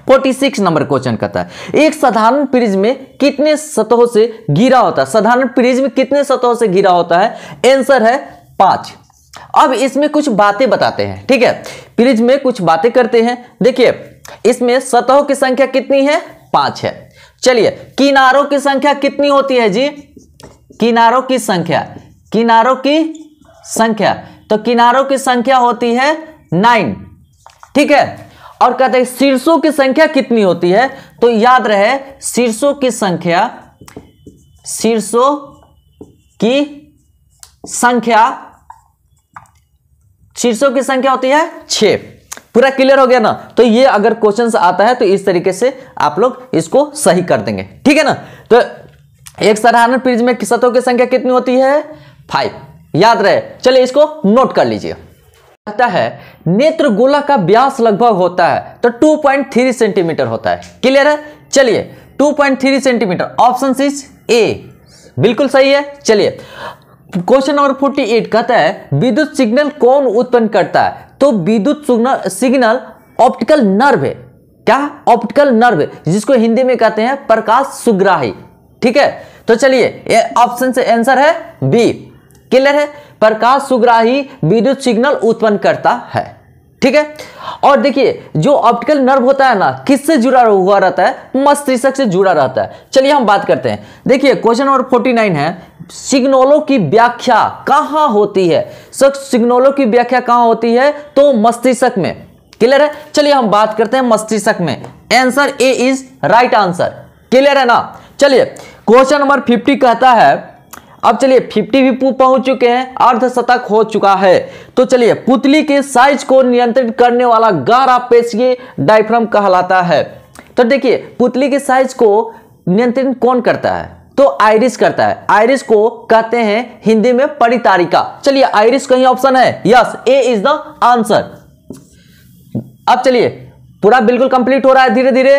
46 नंबर क्वेश्चन कहता है एक साधारण प्रिज्म कितने सतहों से गिरा होता है साधारण प्रिज्म कितने सतहों से गिरा होता है आंसर है पांच अब इसमें कुछ बातें बताते हैं ठीक है प्रिज्म में कुछ बातें करते हैं देखिए इसमें सतहों की संख्या कितनी है पांच है चलिए किनारों की संख्या कितनी होती है जी किनारों की संख्या किनारों की संख्या तो किनारों की संख्या होती है नाइन ठीक है और कहते हैं शीर्षों की संख्या कितनी होती है तो याद रहे शीर्षों की संख्या शीर्षों की संख्या शीर्षों की संख्या होती है छ पूरा क्लियर हो गया ना तो ये अगर क्वेश्चन आता है तो इस तरीके से आप लोग इसको सही कर देंगे ठीक है ना तो एक साधारण पेज में सतों की संख्या कितनी होती है फाइव याद रहे चलिए इसको नोट कर लीजिए कहता है नेत्र गोला का व्यास लगभग होता है तो 2.3 सेंटीमीटर होता है क्लियर है चलिए 2.3 सेंटीमीटर ऑप्शन सीज ए बिल्कुल सही है चलिए क्वेश्चन नंबर 48 कहता है विद्युत सिग्नल कौन उत्पन्न करता है तो विद्युत सिग्नल ऑप्टिकल नर्व है क्या ऑप्टिकल नर्व जिसको हिंदी में कहते हैं प्रकाश सुग्राही ठीक है तो चलिए ऑप्शन से आंसर है बी क्लियर है प्रकाश सुग्राही विद्युत सिग्नल उत्पन्न करता है ठीक है और देखिए जो ऑप्टिकल नर्व होता है ना किससे जुड़ा हुआ रहता है मस्तिष्क से जुड़ा रहता है चलिए हम बात करते हैं देखिए क्वेश्चन नंबर फोर्टी नाइन है सिग्नलों की व्याख्या कहा होती है सर सिग्नलों की व्याख्या कहा होती है तो मस्तिष्क में क्लियर है चलिए हम बात करते हैं मस्तिष्क में answer A is right answer clear है ना चलिए क्वेश्चन नंबर फिफ्टी कहता है अब चलिए 50 भी पहुंच चुके हैं अर्ध शतक हो चुका है तो चलिए पुतली के साइज को नियंत्रित करने वाला गहरा पेशिये डायफ्राम कहलाता है तो देखिए पुतली के साइज को नियंत्रण कौन करता है तो आयरिस करता है आयरिस को कहते हैं हिंदी में परितारिका चलिए आयरिस कहीं ऑप्शन है yes A is the answer अब चलिए पूरा बिल्कुल कंप्लीट हो रहा है धीरे धीरे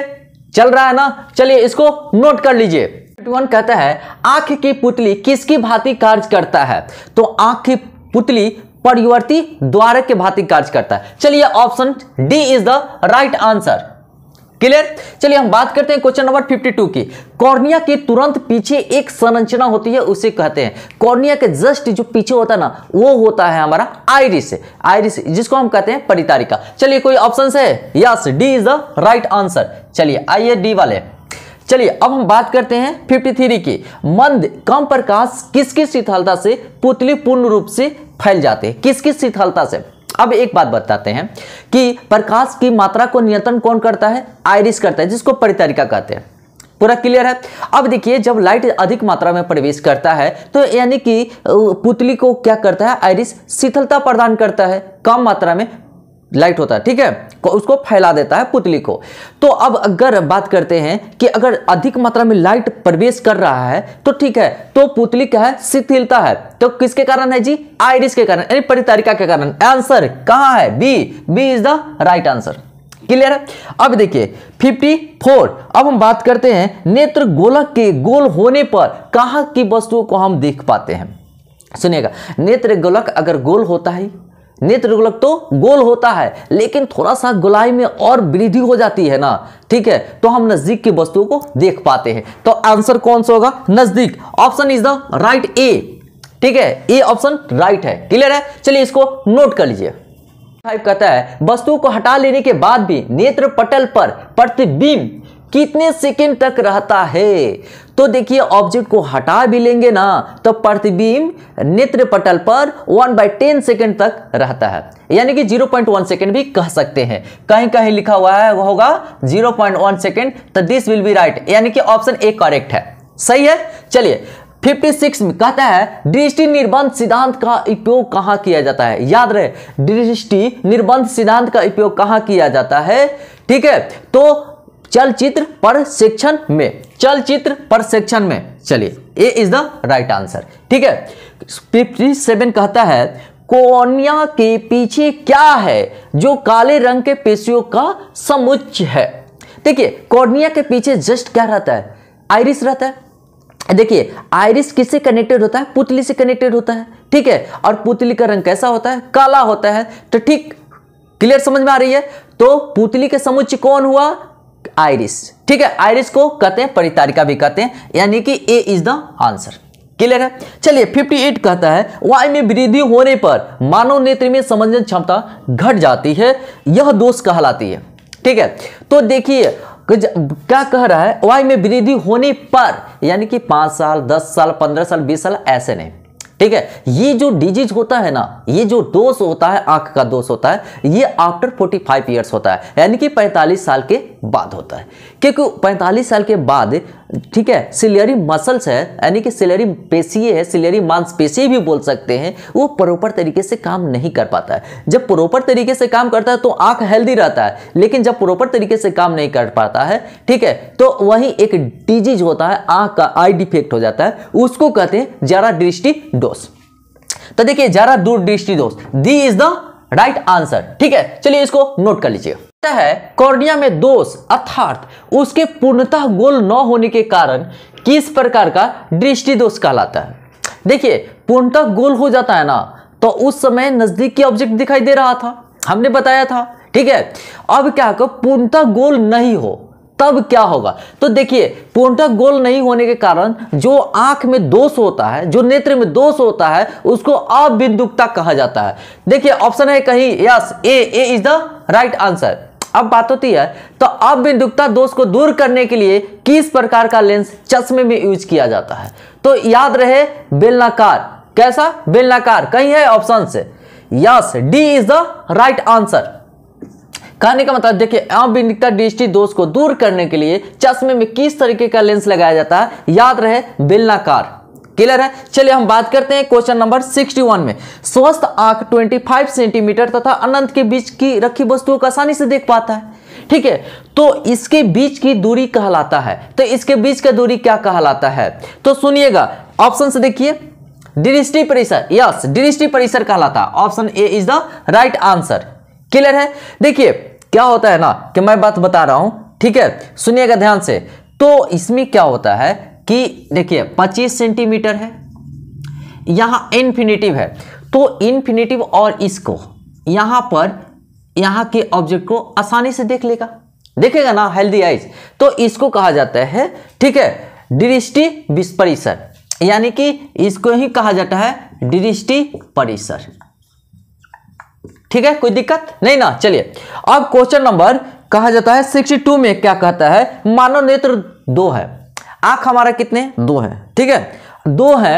चल रहा है ना चलिए इसको नोट कर लीजिए 51 कहता है आंख की पुतली किसकी भांति कार्य करता है तो आंख की पुतली परिवर्ती द्वारक के भांति कार्य करता है चलिए option D is the right answer clear चलिए हम बात करते हैं क्वेश्चन नंबर 52 की कॉर्निया के तुरंत पीछे एक संरचना होती है उसे कहते हैं कॉर्निया के जस्ट जो पीछे होता है ना वो होता है हमारा आयरिस आयरिस जिसको हम कहते हैं परितारिका चलिए कोई ऑप्शन है yes D is the right answer चलिए आइए डी वाले चलिए अब हम बात करते हैं फिफ्टी थ्री की मंद कम प्रकाश किस किस शीतलता से पुतली पूर्ण रूप से फैल जाते हैं किस किस शीतलता से अब एक बात बताते हैं कि प्रकाश की मात्रा को नियंत्रण कौन करता है आयरिस करता है जिसको परितरिका कहते हैं पूरा क्लियर है अब देखिए जब लाइट अधिक मात्रा में प्रवेश करता है तो यानी कि पुतली को क्या करता है आयरिस शीतलता प्रदान करता है कम मात्रा में लाइट होता है ठीक है उसको फैला देता है पुतली को तो अब अगर बात करते हैं कि अगर अधिक मात्रा में लाइट प्रवेश कर रहा है तो ठीक है तो पुतली क्या है शिथिलता है तो किसके कारण है जी आयरिस के कारण यानी परितारिका के कारण आंसर कहां है B B is the right answer clear है अब देखिए 54 अब हम बात करते हैं नेत्र गोलक के गोल होने पर कहा की वस्तुओं को हम देख पाते हैं सुनिएगा नेत्र गोलक अगर गोल होता है नेत्र गोलक तो गोल होता है लेकिन थोड़ा सा गोलाई में और वृद्धि हो जाती है ना ठीक है तो हम नजदीक की वस्तुओं को देख पाते हैं तो आंसर कौन सा होगा नजदीक option is the right A ठीक है ए ऑप्शन राइट है क्लियर है चलिए इसको नोट कर लीजिए कहता है वस्तु को हटा लेने के बाद भी नेत्र पटल पर प्रतिबिंब कितने सेकेंड तक रहता है तो देखिए ऑब्जेक्ट को हटा भी लेंगे ना तो प्रतिबिंब नेत्र पटल पर वन बाई टेन सेकेंड तक रहता है यानी कि 0.1 सेकेंड भी कह सकते हैं कहीं कहीं लिखा हुआ है होगा 0.1 सेकेंड तो दिस विल बी राइट यानी कि ऑप्शन ए करेक्ट है सही है चलिए 56 में कहता है दृष्टि निर्बंध सिद्धांत का उपयोग कहां किया जाता है याद रहे दृष्टि निर्बंध सिद्धांत का उपयोग कहां किया जाता है ठीक है तो चलचित्र प्रशिक्षण में चलचित्र प्रशिक्षण में चलिए A is the right answer ठीक है फिफ्टी सेवन कहता है कोनिया के पीछे क्या है जो काले रंग के पेशियों का समुच्च है देखिए कोर्निया के पीछे जस्ट क्या रहता है आयरिस रहता है देखिए आयरिस किससे कनेक्टेड होता है पुतली से कनेक्टेड होता है ठीक है और पुतली का रंग कैसा होता है काला होता है तो ठीक क्लियर समझ में आ रही है तो पुतली के समुच्च कौन हुआ आयरिस ठीक है आयरिस को कहते हैं परितारिका भी कहते हैं यानी कि A is the answer clear है चलिए 58 कहता है वायु में वृद्धि होने पर मानव नेत्र में समझने क्षमता घट जाती है यह दोष कहलाती है ठीक है तो देखिए क्या कह रहा है वाई में वृद्धि होने पर यानी कि पांच साल दस साल पंद्रह साल बीस साल ऐसे नहीं ठीक है ये जो डिजीज होता है ना ये जो दोष होता है आंख का दोष होता है ये आफ्टर 45 इयर्स होता है यानी कि 45 साल के बाद होता है क्योंकि 45 साल के बाद ठीक है सिलियरी मसल्स है यानी कि सिलियरी पेशी है सिलियरी मांसपेशी भी बोल सकते हैं वो प्रॉपर तरीके से काम नहीं कर पाता है जब प्रॉपर तरीके से काम करता है तो आंख हेल्दी रहता है लेकिन जब प्रॉपर तरीके से काम नहीं कर पाता है ठीक है तो वही एक डिजीज होता है आंख का आई डिफेक्ट हो जाता है उसको कहते हैं जरा दृष्टि डो दोस्त तो देखिए जरा दूर दृष्टि दोस्त D is the right answer ठीक है चलिए इसको नोट कर लीजिए है कॉर्निया में दोष अर्थात उसके पूर्णतः गोल न होने के कारण किस प्रकार का दृष्टि दोष कहलाता है देखिए पूर्णतः गोल हो जाता है ना तो उस समय नजदीक के ऑब्जेक्ट दिखाई दे रहा था हमने बताया था ठीक है अब क्या कर पूर्णतः गोल नहीं हो तब क्या होगा तो देखिए पूर्णतः गोल नहीं होने के कारण जो आंख में दोष होता है जो नेत्र में दोष होता है उसको अबिंदुकता कहा जाता है देखिए ऑप्शन है कहीं yes A A is the right answer अब बात होती है तो अबिंदुकता दोष को दूर करने के लिए किस प्रकार का लेंस चश्मे में यूज किया जाता है तो याद रहे बेलनाकार कैसा बेलनाकार कहीं है ऑप्शन से yes D is the right answer कहने का मतलब देखिए अबिंदिकता दृष्टि दोष को दूर करने के लिए चश्मे में किस तरीके का लेंस लगाया जाता है याद रहे बिलनाकार क्लियर है चलिए हम बात करते हैं क्वेश्चन नंबर 61 में स्वस्थ आंख 25 सेंटीमीटर तथा अनंत के बीच की रखी वस्तुओं को आसानी से देख पाता है ठीक है तो इसके बीच की दूरी कहलाता है तो इसके बीच का दूरी क्या कहलाता है तो सुनिएगा ऑप्शन से देखिए दृष्टि परिसर यस दृष्टि परिसर कहलाता है option A is the right answer clear है देखिए क्या होता है ना कि मैं बात बता रहा हूं ठीक है सुनिएगा ध्यान से तो इसमें क्या होता है कि देखिए 25 सेंटीमीटर है यहां इन्फिनेटिव है तो इन्फिनेटिव और इसको यहां पर यहां के ऑब्जेक्ट को आसानी से देख लेगा देखेगा ना हेल्दी आइज तो इसको कहा जाता है ठीक है दृष्टि विस्परिसर यानी कि इसको ही कहा जाता है दृष्टि परिसर ठीक है कोई दिक्कत नहीं ना चलिए अब क्वेश्चन नंबर कहा जाता है 62 में क्या कहता है मानव नेत्र दो है आंख हमारा कितने दो है ठीक है दो है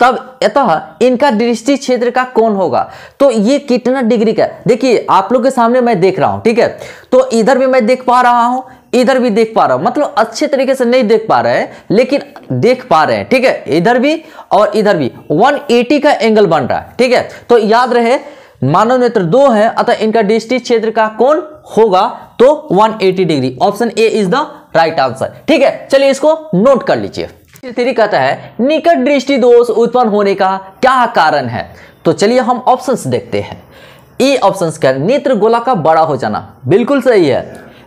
तब अतः इनका दृष्टि क्षेत्र का कौन होगा तो ये कितना डिग्री का देखिए आप लोग के सामने मैं देख रहा हूं ठीक है तो इधर भी मैं देख पा रहा हूं इधर भी देख पा रहा हूं मतलब अच्छे तरीके से नहीं देख पा रहे हैं लेकिन देख पा रहे हैं ठीक है इधर भी और इधर भी 180 का एंगल बन रहा है ठीक है तो याद रहे मानव नेत्र दो है अतः इनका दृष्टि क्षेत्र का कौन होगा तो 180 degree option A is the right answer ठीक है चलिए इसको नोट कर लीजिए तेरी कहता है निकट दृष्टि दोष उत्पन्न होने का क्या कारण है तो चलिए हम ऑप्शन देखते हैं ए ऑप्शन का नेत्र गोला का बड़ा हो जाना बिल्कुल सही है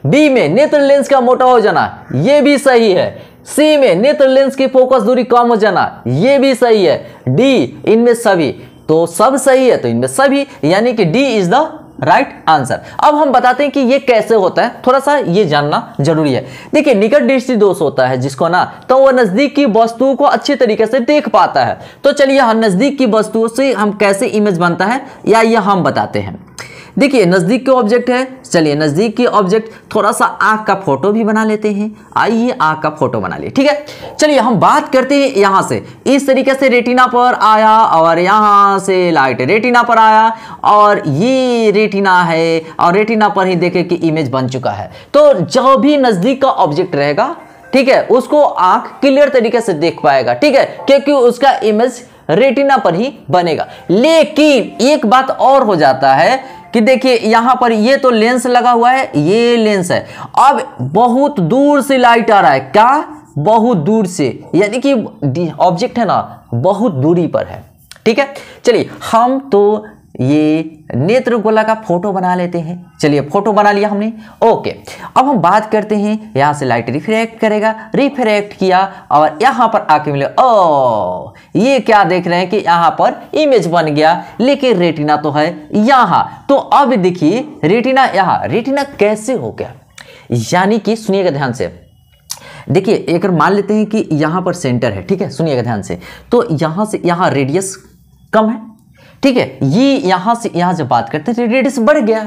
बी में नेत्र लेंस का मोटा हो जाना यह भी सही है सी में नेत्र लेंस की फोकस दूरी कम हो जाना यह भी सही है डी इनमें सभी तो सब सही है तो इनमें सभी यानी कि D is the right answer अब हम बताते हैं कि ये कैसे होता है थोड़ा सा ये जानना जरूरी है देखिए निकट दृष्टि दोष होता है जिसको ना तो वो नजदीक की वस्तुओं को अच्छे तरीके से देख पाता है तो चलिए हम नजदीक की वस्तुओं से हम कैसे इमेज बनता है या ये हम बताते हैं देखिए नज़दीक के ऑब्जेक्ट है चलिए नज़दीक के ऑब्जेक्ट थोड़ा सा आँख का फोटो भी बना लेते हैं आइए आँख का फोटो बना लिए ठीक है चलिए हम बात करते हैं यहाँ से इस तरीके से रेटिना पर आया और यहाँ से लाइट रेटिना पर आया और ये रेटिना है और रेटिना पर ही देखे कि इमेज बन चुका है तो जो भी नज़दीक का ऑब्जेक्ट रहेगा ठीक है उसको आंख क्लियर तरीके से देख पाएगा ठीक है क्योंकि उसका इमेज रेटिना पर ही बनेगा लेकिन एक बात और हो जाता है कि देखिए यहां पर ये तो लेंस लगा हुआ है ये लेंस है अब बहुत दूर से लाइट आ रहा है क्या बहुत दूर से यानी कि ऑब्जेक्ट है ना बहुत दूरी पर है ठीक है चलिए हम तो ये नेत्र गोला का फोटो बना लेते हैं चलिए फोटो बना लिया हमने ओके अब हम बात करते हैं यहाँ से लाइट रिफ्रैक्ट करेगा रिफ्रैक्ट किया और यहाँ पर आके मिले ओ ये क्या देख रहे हैं कि यहाँ पर इमेज बन गया लेकिन रेटिना तो है यहाँ तो अब देखिए रेटिना यहाँ रेटिना कैसे हो गया यानी कि सुनिएगा ध्यान से देखिए एक मान लेते हैं कि यहाँ पर सेंटर है ठीक है सुनिएगा ध्यान से तो यहाँ से यहाँ रेडियस कम है ठीक है ये यहां से यहां से बात करते हैं रेडियस बढ़ गया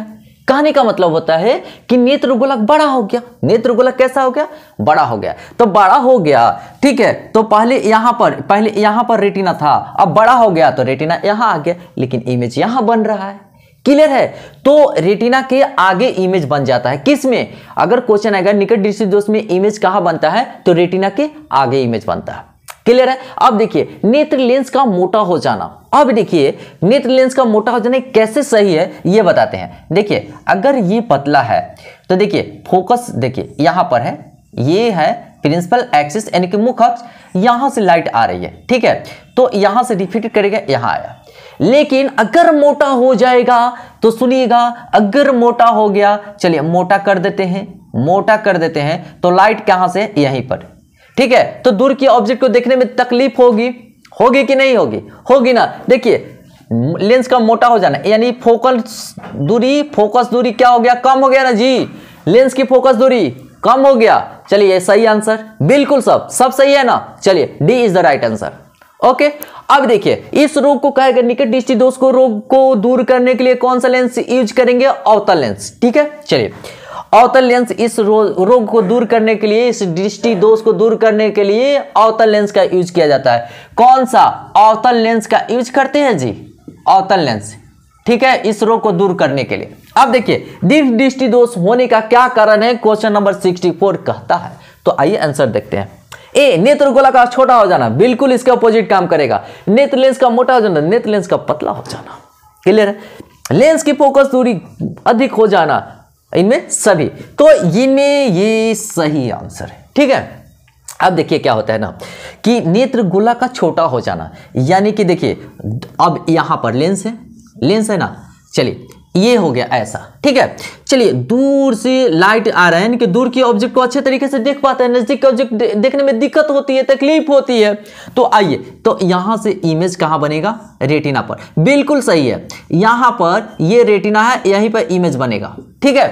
कहने का मतलब होता है कि नेत्र गोलक बड़ा हो गया नेत्र गोलक कैसा हो गया बड़ा हो गया तो बड़ा हो गया ठीक है तो पहले यहां पर पहले यहां पर रेटिना था अब बड़ा हो गया तो रेटिना यहां आ गया लेकिन इमेज यहां बन रहा है क्लियर है तो रेटिना के आगे इमेज बन जाता है किस में अगर क्वेश्चन आएगा निकट दृष्टि दोष में इमेज कहां बनता है तो रेटिना के आगे इमेज बनता है क्लियर है अब देखिए नेत्र लेंस का मोटा हो जाना अब देखिए नेत्र लेंस का मोटा हो जाना कैसे सही है ये बताते हैं देखिए अगर ये पतला है तो देखिए फोकस देखिए यहां पर है ये है प्रिंसिपल एक्सिस यानी कि मुख अक्ष यहां से लाइट आ रही है ठीक है तो यहां से रिफ्लेक्ट करेगा यहां आया लेकिन अगर मोटा हो जाएगा तो सुनिएगा अगर मोटा हो गया चलिए मोटा कर देते हैं मोटा कर देते हैं तो लाइट कहां से यहीं पर ठीक है तो दूर की ऑब्जेक्ट को देखने में तकलीफ होगी होगी कि नहीं होगी होगी ना देखिए लेंस का मोटा हो जाना यानी फोकस दूरी फोकस दूरी क्या हो गया कम हो गया ना जी लेंस की फोकस दूरी कम हो गया चलिए सही आंसर बिल्कुल सब सब सही है ना चलिए D is the right answer okay अब देखिए इस रोग को कहेगा निकट दृष्टि दोष को रोग को दूर करने के लिए कौन सा लेंस यूज करेंगे अवतल लेंस ठीक है चलिए अवतल लेंस इस रो, रोग को दूर करने के लिए इस दृष्टि दोष को दूर करने के लिए अवतल लेंस का यूज किया जाता है कौन सा अवतल लेंस का यूज करते हैं जी अवतल लेंस ठीक है इस रोग को दूर करने के लिए अब देखिए दीर्घ दृष्टि दोष होने का क्या कारण है क्वेश्चन नंबर 64 कहता है तो आइए आंसर देखते हैं ए नेत्र गोला का छोटा हो जाना बिल्कुल इसके अपोजिट काम करेगा नेत्र लेंस का मोटा हो जाना नेत्र लेंस का पतला हो जाना क्लियर है लेंस की फोकस दूरी अधिक हो जाना इनमें सभी तो इनमें ये सही आंसर है ठीक है अब देखिए क्या होता है ना कि नेत्र गोला का छोटा हो जाना यानी कि देखिए अब यहां पर लेंस है लेंस है ना चलिए ये हो गया ऐसा ठीक है चलिए दूर से लाइट आ रहा है यानी कि दूर के ऑब्जेक्ट को अच्छे तरीके से देख पाते हैं नज़दीक के ऑब्जेक्ट देखने में दिक्कत होती है तकलीफ होती है तो आइए तो यहां से इमेज कहाँ बनेगा रेटिना पर बिल्कुल सही है यहाँ पर ये रेटिना है यहीं पर इमेज बनेगा ठीक है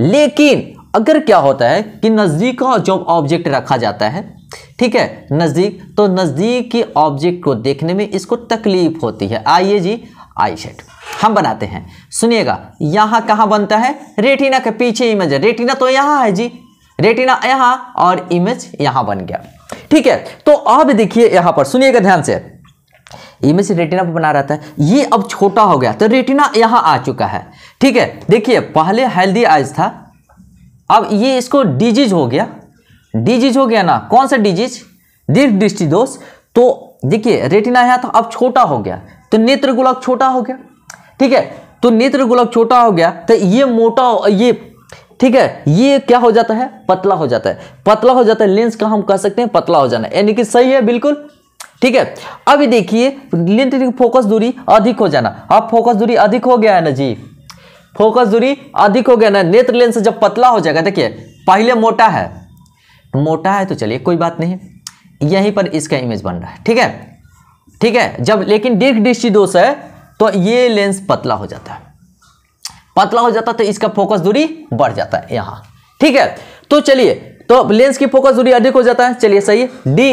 लेकिन अगर क्या होता है कि नज़दीक का जो ऑब्जेक्ट रखा जाता है ठीक है नज़दीक तो नज़दीक के ऑब्जेक्ट को देखने में इसको तकलीफ होती है आइए जी आई शेड हम बनाते हैं सुनिएगा यहाँ कहाँ बनता है रेटिना के पीछे इमेज है रेटिना तो यहाँ है जी रेटिना यहाँ और इमेज यहाँ बन गया ठीक है तो अब देखिए यहाँ पर सुनिएगा ध्यान से इमेज रेटिना पर बना रहता है ये अब छोटा हो गया तो रेटिना यहाँ आ चुका है ठीक है देखिए पहले हेल्दी आइज था अब ये इसको डिजीज हो गया डिजीज हो गया ना कौन सा डिजीज दीर्घ दृष्टि दोष तो देखिए रेटिना यहाँ था तो अब छोटा हो गया तो नेत्र गुलाब छोटा हो गया ठीक है तो नेत्र गोलक छोटा हो गया तो ये मोटा ये ठीक है ये क्या हो जाता है पतला हो जाता है पतला हो जाता है लेंस का हम कह सकते हैं पतला हो जाना यानी कि सही है बिल्कुल ठीक है अभी देखिए लेंथ फोकस दूरी अधिक हो जाना अब फोकस दूरी अधिक हो गया है ना जी फोकस दूरी अधिक हो गया ना नेत्र लेंस जब पतला हो जाएगा देखिए पहले मोटा है मोटा है तो चलिए कोई बात नहीं यहीं पर इसका इमेज बन रहा है ठीक है ठीक है जब लेकिन दीर्घ दृष्टि दोष है तो ये लेंस पतला हो जाता है पतला हो जाता है तो इसका फोकस दूरी बढ़ जाता है यहां ठीक है तो चलिए तो लेंस की फोकस दूरी अधिक हो जाता है चलिए सही है D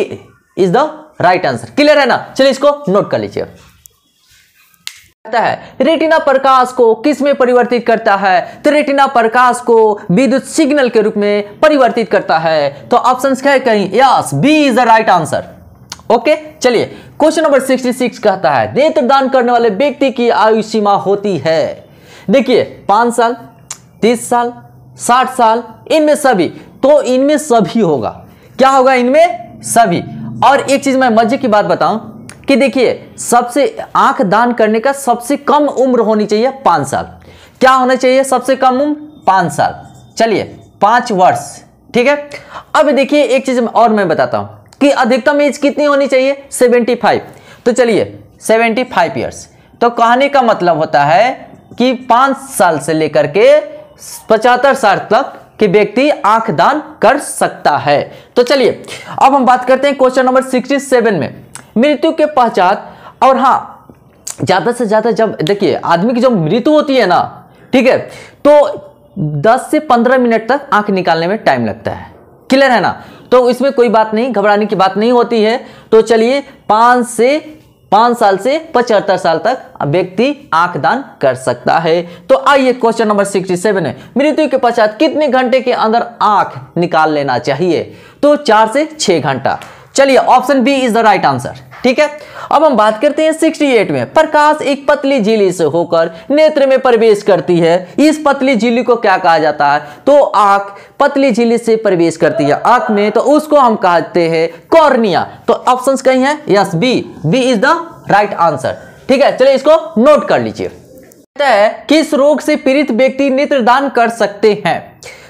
is the right answer clear है ना चलिए इसको नोट कर लीजिए है रेटिना प्रकाश को किस में परिवर्तित करता है तो रेटिना प्रकाश को विद्युत सिग्नल के रूप में परिवर्तित करता है तो ऑप्शन क्या है कहीं yes B is the right answer okay चलिए क्वेश्चन नंबर 66 कहता है नेत्रदान करने वाले व्यक्ति की आयु सीमा होती है देखिए पांच साल तीस साल साठ साल इनमें सभी तो इनमें सभी होगा क्या होगा इनमें सभी और एक चीज मैं मजे की बात बताऊं कि देखिए सबसे आंख दान करने का सबसे कम उम्र होनी चाहिए पांच साल क्या होना चाहिए सबसे कम उम्र पांच साल चलिए पांच वर्ष ठीक है अब देखिए एक चीज और मैं बताता हूं कि अधिकतम एज कितनी होनी चाहिए 75 तो चलिए 75 ईयर्स तो कहने का मतलब होता है कि पांच साल से लेकर के पचहत्तर साल तक कि व्यक्ति आंख दान कर सकता है तो चलिए अब हम बात करते हैं क्वेश्चन नंबर 67 में मृत्यु के पश्चात और हाँ ज़्यादा से ज़्यादा जब देखिए आदमी की जब मृत्यु होती है ना ठीक है तो 10 से 15 मिनट तक आंख निकालने में टाइम लगता है क्लियर है ना तो इसमें कोई बात नहीं घबराने की बात नहीं होती है तो चलिए पांच से पांच साल से पचहत्तर साल तक व्यक्ति आंख दान कर सकता है तो आइए क्वेश्चन नंबर सिक्सटी सेवन है मृत्यु के पश्चात कितने घंटे के अंदर आंख निकाल लेना चाहिए तो चार से छह घंटा चलिए option B is the right answer ठीक है अब हम बात करते हैं 68 में प्रकाश एक पतली झीली से होकर नेत्र में प्रवेश करती है इस पतली झीली को क्या कहा जाता है तो आंख पतली झीली से प्रवेश करती है आंख में तो उसको हम कहते हैं कॉर्निया तो ऑप्शंस कहीं है yes B B is the right answer ठीक है चलिए इसको नोट कर लीजिए है किस रोग से पीड़ित व्यक्ति नेत्रदान कर सकते हैं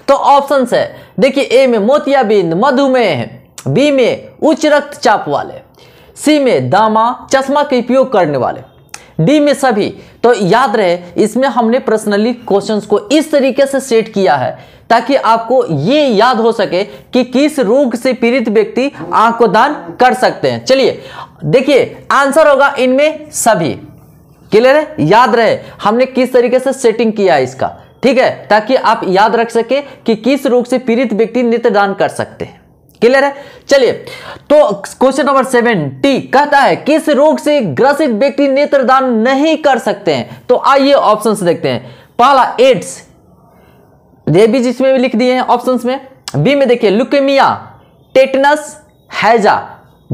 तो ऑप्शन है देखिए ए में मोतियाबिंद मधुमेह बी में उच्च रक्तचाप वाले सी में दामा चश्मा के उपयोग करने वाले डी में सभी तो याद रहे इसमें हमने पर्सनली क्वेश्चंस को इस तरीके से सेट किया है ताकि आपको ये याद हो सके कि किस रोग से पीड़ित व्यक्ति आंख को दान कर सकते हैं चलिए देखिए आंसर होगा इनमें सभी क्लियर है याद रहे हमने किस तरीके से सेटिंग किया है इसका ठीक है ताकि आप याद रख सके कि किस रोग से पीड़ित व्यक्ति नेत्रदान कर सकते हैं क्लियर है चलिए तो क्वेश्चन नंबर सेवन टी कहता है किस रोग से ग्रसित व्यक्ति नेत्रदान नहीं कर सकते हैं तो आइए ऑप्शन देखते हैं पहला एड्स ये भी जिसमें भी लिख दिए हैं ऑप्शन में बी में देखिए लुकेमिया टेटनस हैजा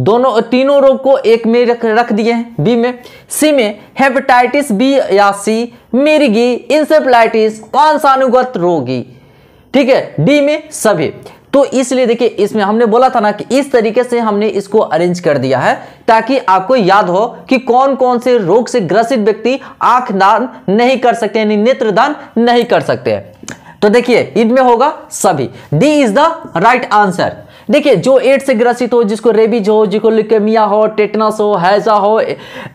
दोनों तीनों रोग को एक में रख रख दिए हैं बी में सी में हेपेटाइटिस बी या सी मिर्गी इंसेफ्लाइटिस कौन सा अनुगत रोगी ठीक है डी में सभी तो इसलिए देखिए इसमें हमने बोला था ना कि इस तरीके से हमने इसको अरेंज कर दिया है ताकि आपको याद हो कि कौन कौन से रोग से ग्रसित व्यक्ति आंख दान नहीं कर सकते यानी नेत्र दान नहीं कर सकते तो देखिए इनमें होगा सभी D is the right answer देखिए जो एड से ग्रसित हो जिसको रेबीज हो जिसको लिकेमिया हो टेटनस हो हैजा हो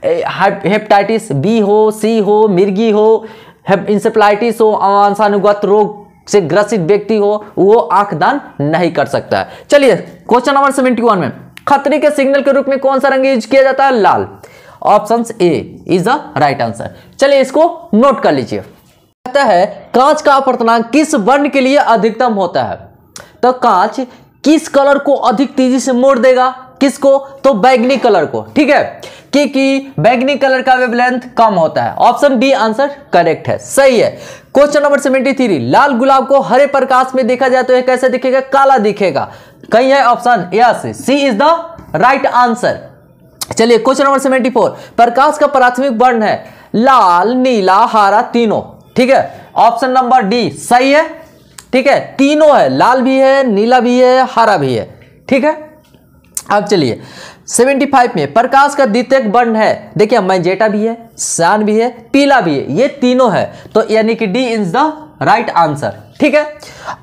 हेपेटाइटिस बी हो सी हो मिर्गी हो इंसेप्लाइटिस हो अंशानुगत रोग से ग्रसित व्यक्ति हो वो आंखदान नहीं कर सकता है चलिए क्वेश्चन नंबर सेवेंटी वन में खतरे के सिग्नल के रूप में कौन सा रंग यूज किया जाता है लाल option A is the right answer चलिए इसको नोट कर लीजिए कहता है कांच का अपवर्तनांक किस वर्ण के लिए अधिकतम होता है तो कांच किस कलर को अधिक तेजी से मोड़ देगा किसको तो बैगनी कलर को ठीक है क्योंकि बैगनी कलर का वेवलेंथ कम होता है ऑप्शन डी आंसर करेक्ट है सही है क्वेश्चन नंबर सेवेंटी थ्री लाल गुलाब को हरे प्रकाश में देखा जाए तो यह कैसे दिखेगा काला दिखेगा कहीं है option yes C is the right answer चलिए क्वेश्चन नंबर सेवेंटी फोर प्रकाश का प्राथमिक वर्ण है लाल नीला हरा तीनों ठीक है ऑप्शन नंबर डी सही है ठीक है तीनों है लाल भी है नीला भी है हरा भी है ठीक है अब चलिए 75 में प्रकाश का द्वितीय वर्ण है देखिए मैजेटा भी है सान भी है पीला भी है ये तीनों है तो यानी कि D is the right answer ठीक है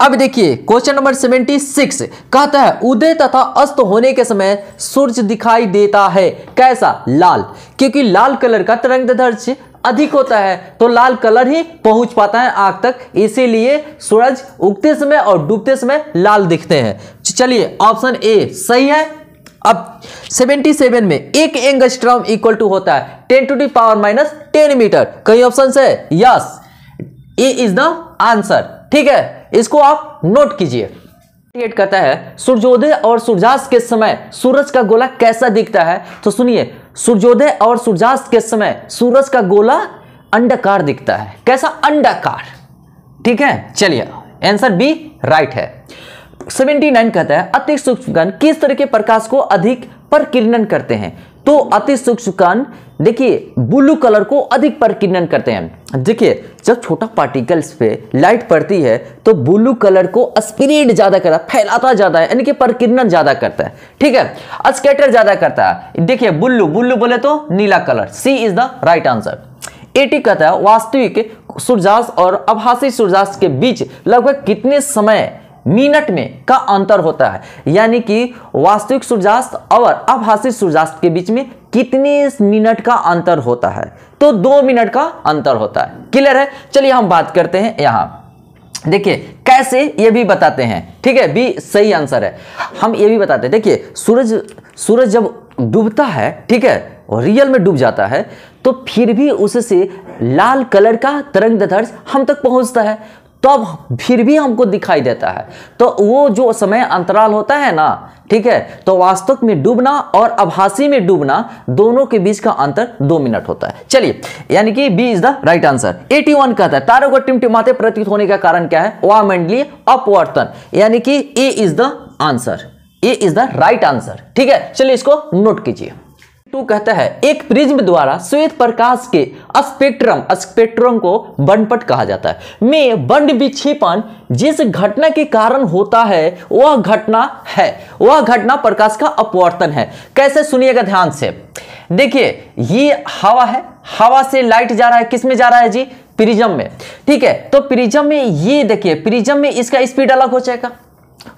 अब देखिए क्वेश्चन नंबर 76 कहता है उदय तथा अस्त होने के समय सूर्य दिखाई देता है कैसा लाल क्योंकि लाल कलर का तरंगदैर्ध्य अधिक होता है तो लाल कलर ही पहुंच पाता है आग तक इसीलिए सूरज उगते समय और डूबते समय लाल दिखते हैं चलिए ऑप्शन ए सही है अब 77 में एक एंगस्ट्रॉम इक्वल टू होता है 10 to the power minus ten metre कई ऑप्शन है yes A is the answer ठीक है इसको आप नोट कीजिए करता है सूर्योदय और सूर्यास्त के समय सूरज का गोला कैसा दिखता है तो सुनिए सूर्योदय और सूर्यास्त के समय सूरज का गोला अंडाकार दिखता है कैसा अंडाकार ठीक है चलिए आंसर बी राइट है 79 कहता है अति सूक्ष्म कण किस तरह के प्रकाश को अधिक प्रकीर्णन करते हैं तो अति सूक्ष्म कण देखिए ब्लू कलर को अधिक प्रकीर्णन करते हैं देखिए जब छोटा पार्टिकल्स पे लाइट पड़ती है तो ब्लू कलर को स्प्रेड ज़्यादा करता है फैलाता ज़्यादा है यानी कि प्रकीर्णन ज़्यादा करता है ठीक है स्केटर ज़्यादा करता है देखिए ब्लू ब्लू बोले तो नीला colour C is the right answer eighty कहता है वास्तविक सूर्यास्त और आभासी सूर्यास्त के बीच लगभग कितने समय मिनट में का अंतर होता है यानी कि वास्तविक सूर्यास्त और आभासी सूर्यास्त के बीच में कितने मिनट का अंतर होता है तो दो मिनट का अंतर होता है क्लियर है चलिए हम बात करते हैं यहां देखिए कैसे ये भी बताते हैं ठीक है भी सही आंसर है हम ये भी बताते हैं देखिए सूरज सूरज जब डूबता है ठीक है और रियल में डूब जाता है तो फिर भी उससे लाल कलर का तरंग दर्श हम तक पहुंचता है तब तो फिर भी हमको दिखाई देता है तो वो जो समय अंतराल होता है ना ठीक है तो वास्तविक में डूबना और आभासी में डूबना दोनों के बीच का अंतर दो मिनट होता है चलिए यानी कि B is the right answer 81 कहता है तारों को टिमटिमाते प्रतीत होने का कारण क्या है वामंडलीय अपवर्तन यानी कि A is the answer A is the right answer ठीक है चलिए इसको नोट कीजिए टू कहता है एक प्रिज्म द्वारा श्वेत प्रकाश के स्पेक्ट्रम स्पेक्ट्रम को बनपट कहा जाता है में बंड विक्षेपण जिस घटना के कारण होता है वह घटना है वह घटना प्रकाश का अपवर्तन है कैसे सुनिएगा ध्यान से देखिए ये हवा है हवा से लाइट जा रहा है किसमें जा रहा है जी प्रिज्म में ठीक है तो प्रिज्म में ये देखिए प्रिज्म में इसका स्पीड अलग हो जाएगा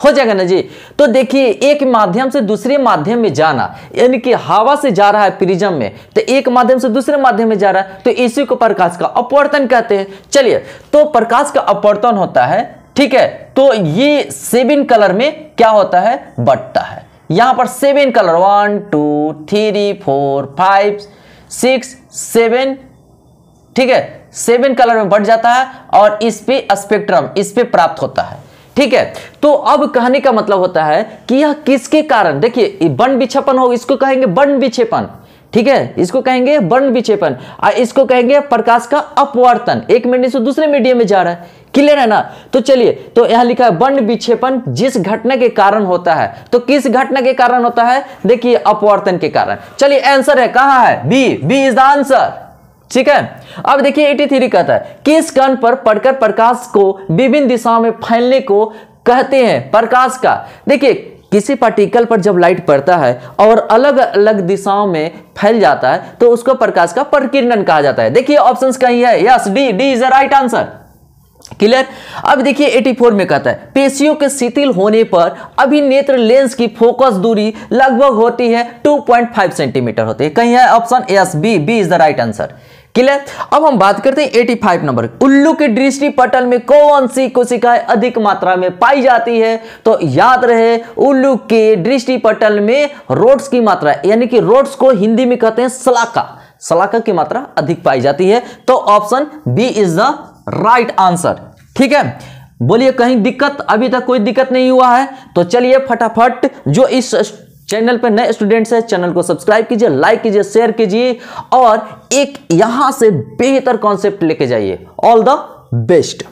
हो जाएगा ना जी तो देखिए एक माध्यम से दूसरे माध्यम में जाना यानी कि हवा से जा रहा है प्रिज्म में तो एक माध्यम से दूसरे माध्यम में जा रहा है तो इसी को प्रकाश का अपवर्तन कहते हैं चलिए तो प्रकाश का अपवर्तन होता है ठीक है तो ये सेवन कलर में क्या होता है बटता है यहां पर seven colour one two three four five six seven ठीक है सेवन कलर में बट जाता है और इस पे स्पेक्ट्रम इस पे प्राप्त होता है ठीक है तो अब कहने का मतलब होता है कि यह किसके कारण देखिए बन बिछपन हो इसको कहेंगे बन बिछेपन ठीक है इसको कहेंगे वर्ण विक्षेपण और इसको कहेंगे प्रकाश का अपवर्तन एक मीडियम से दूसरे मीडियम में जा रहा है क्लियर है ना तो चलिए तो यहां लिखा है वर्ण विक्षेपण जिस घटना के कारण होता है तो किस घटना के कारण होता है देखिए अपवर्तन के कारण चलिए आंसर है कहा है B B is the answer ठीक है अब देखिए 83 कहता है किस कण पर पढ़कर प्रकाश को विभिन्न दिशाओं में फैलने को कहते हैं प्रकाश का देखिए किसी पार्टिकल पर जब लाइट पड़ता है और अलग अलग दिशाओं में फैल जाता है तो उसको प्रकाश का प्रकीर्णन कहा जाता है देखिए ऑप्शंस कहीं है yes D D is the right answer clear अब देखिए 84 में कहता है पेशियों के शिथिल होने पर अभिनेत्र लेंस की फोकस दूरी लगभग होती है 2.5 सेंटीमीटर होती है कहीं है option is B B is the right answer clear अब हम बात करते हैं 85 नंबर उल्लू के दृष्टि पटल में कौन सी कोशिकाएं अधिक मात्रा में पाई जाती है तो याद रहे उल्लू के दृष्टि पटल में रोड्स की मात्रा यानी कि रोड्स को हिंदी में कहते हैं सलाका सलाका की मात्रा अधिक पाई जाती है तो option B is the right answer ठीक है बोलिए कहीं दिक्कत अभी तक कोई दिक्कत नहीं हुआ है तो चलिए फटाफट जो इस चैनल पर नए स्टूडेंट्स हैं चैनल को सब्सक्राइब कीजिए लाइक कीजिए शेयर कीजिए और एक यहां से बेहतर कॉन्सेप्ट लेके जाइए ऑल द बेस्ट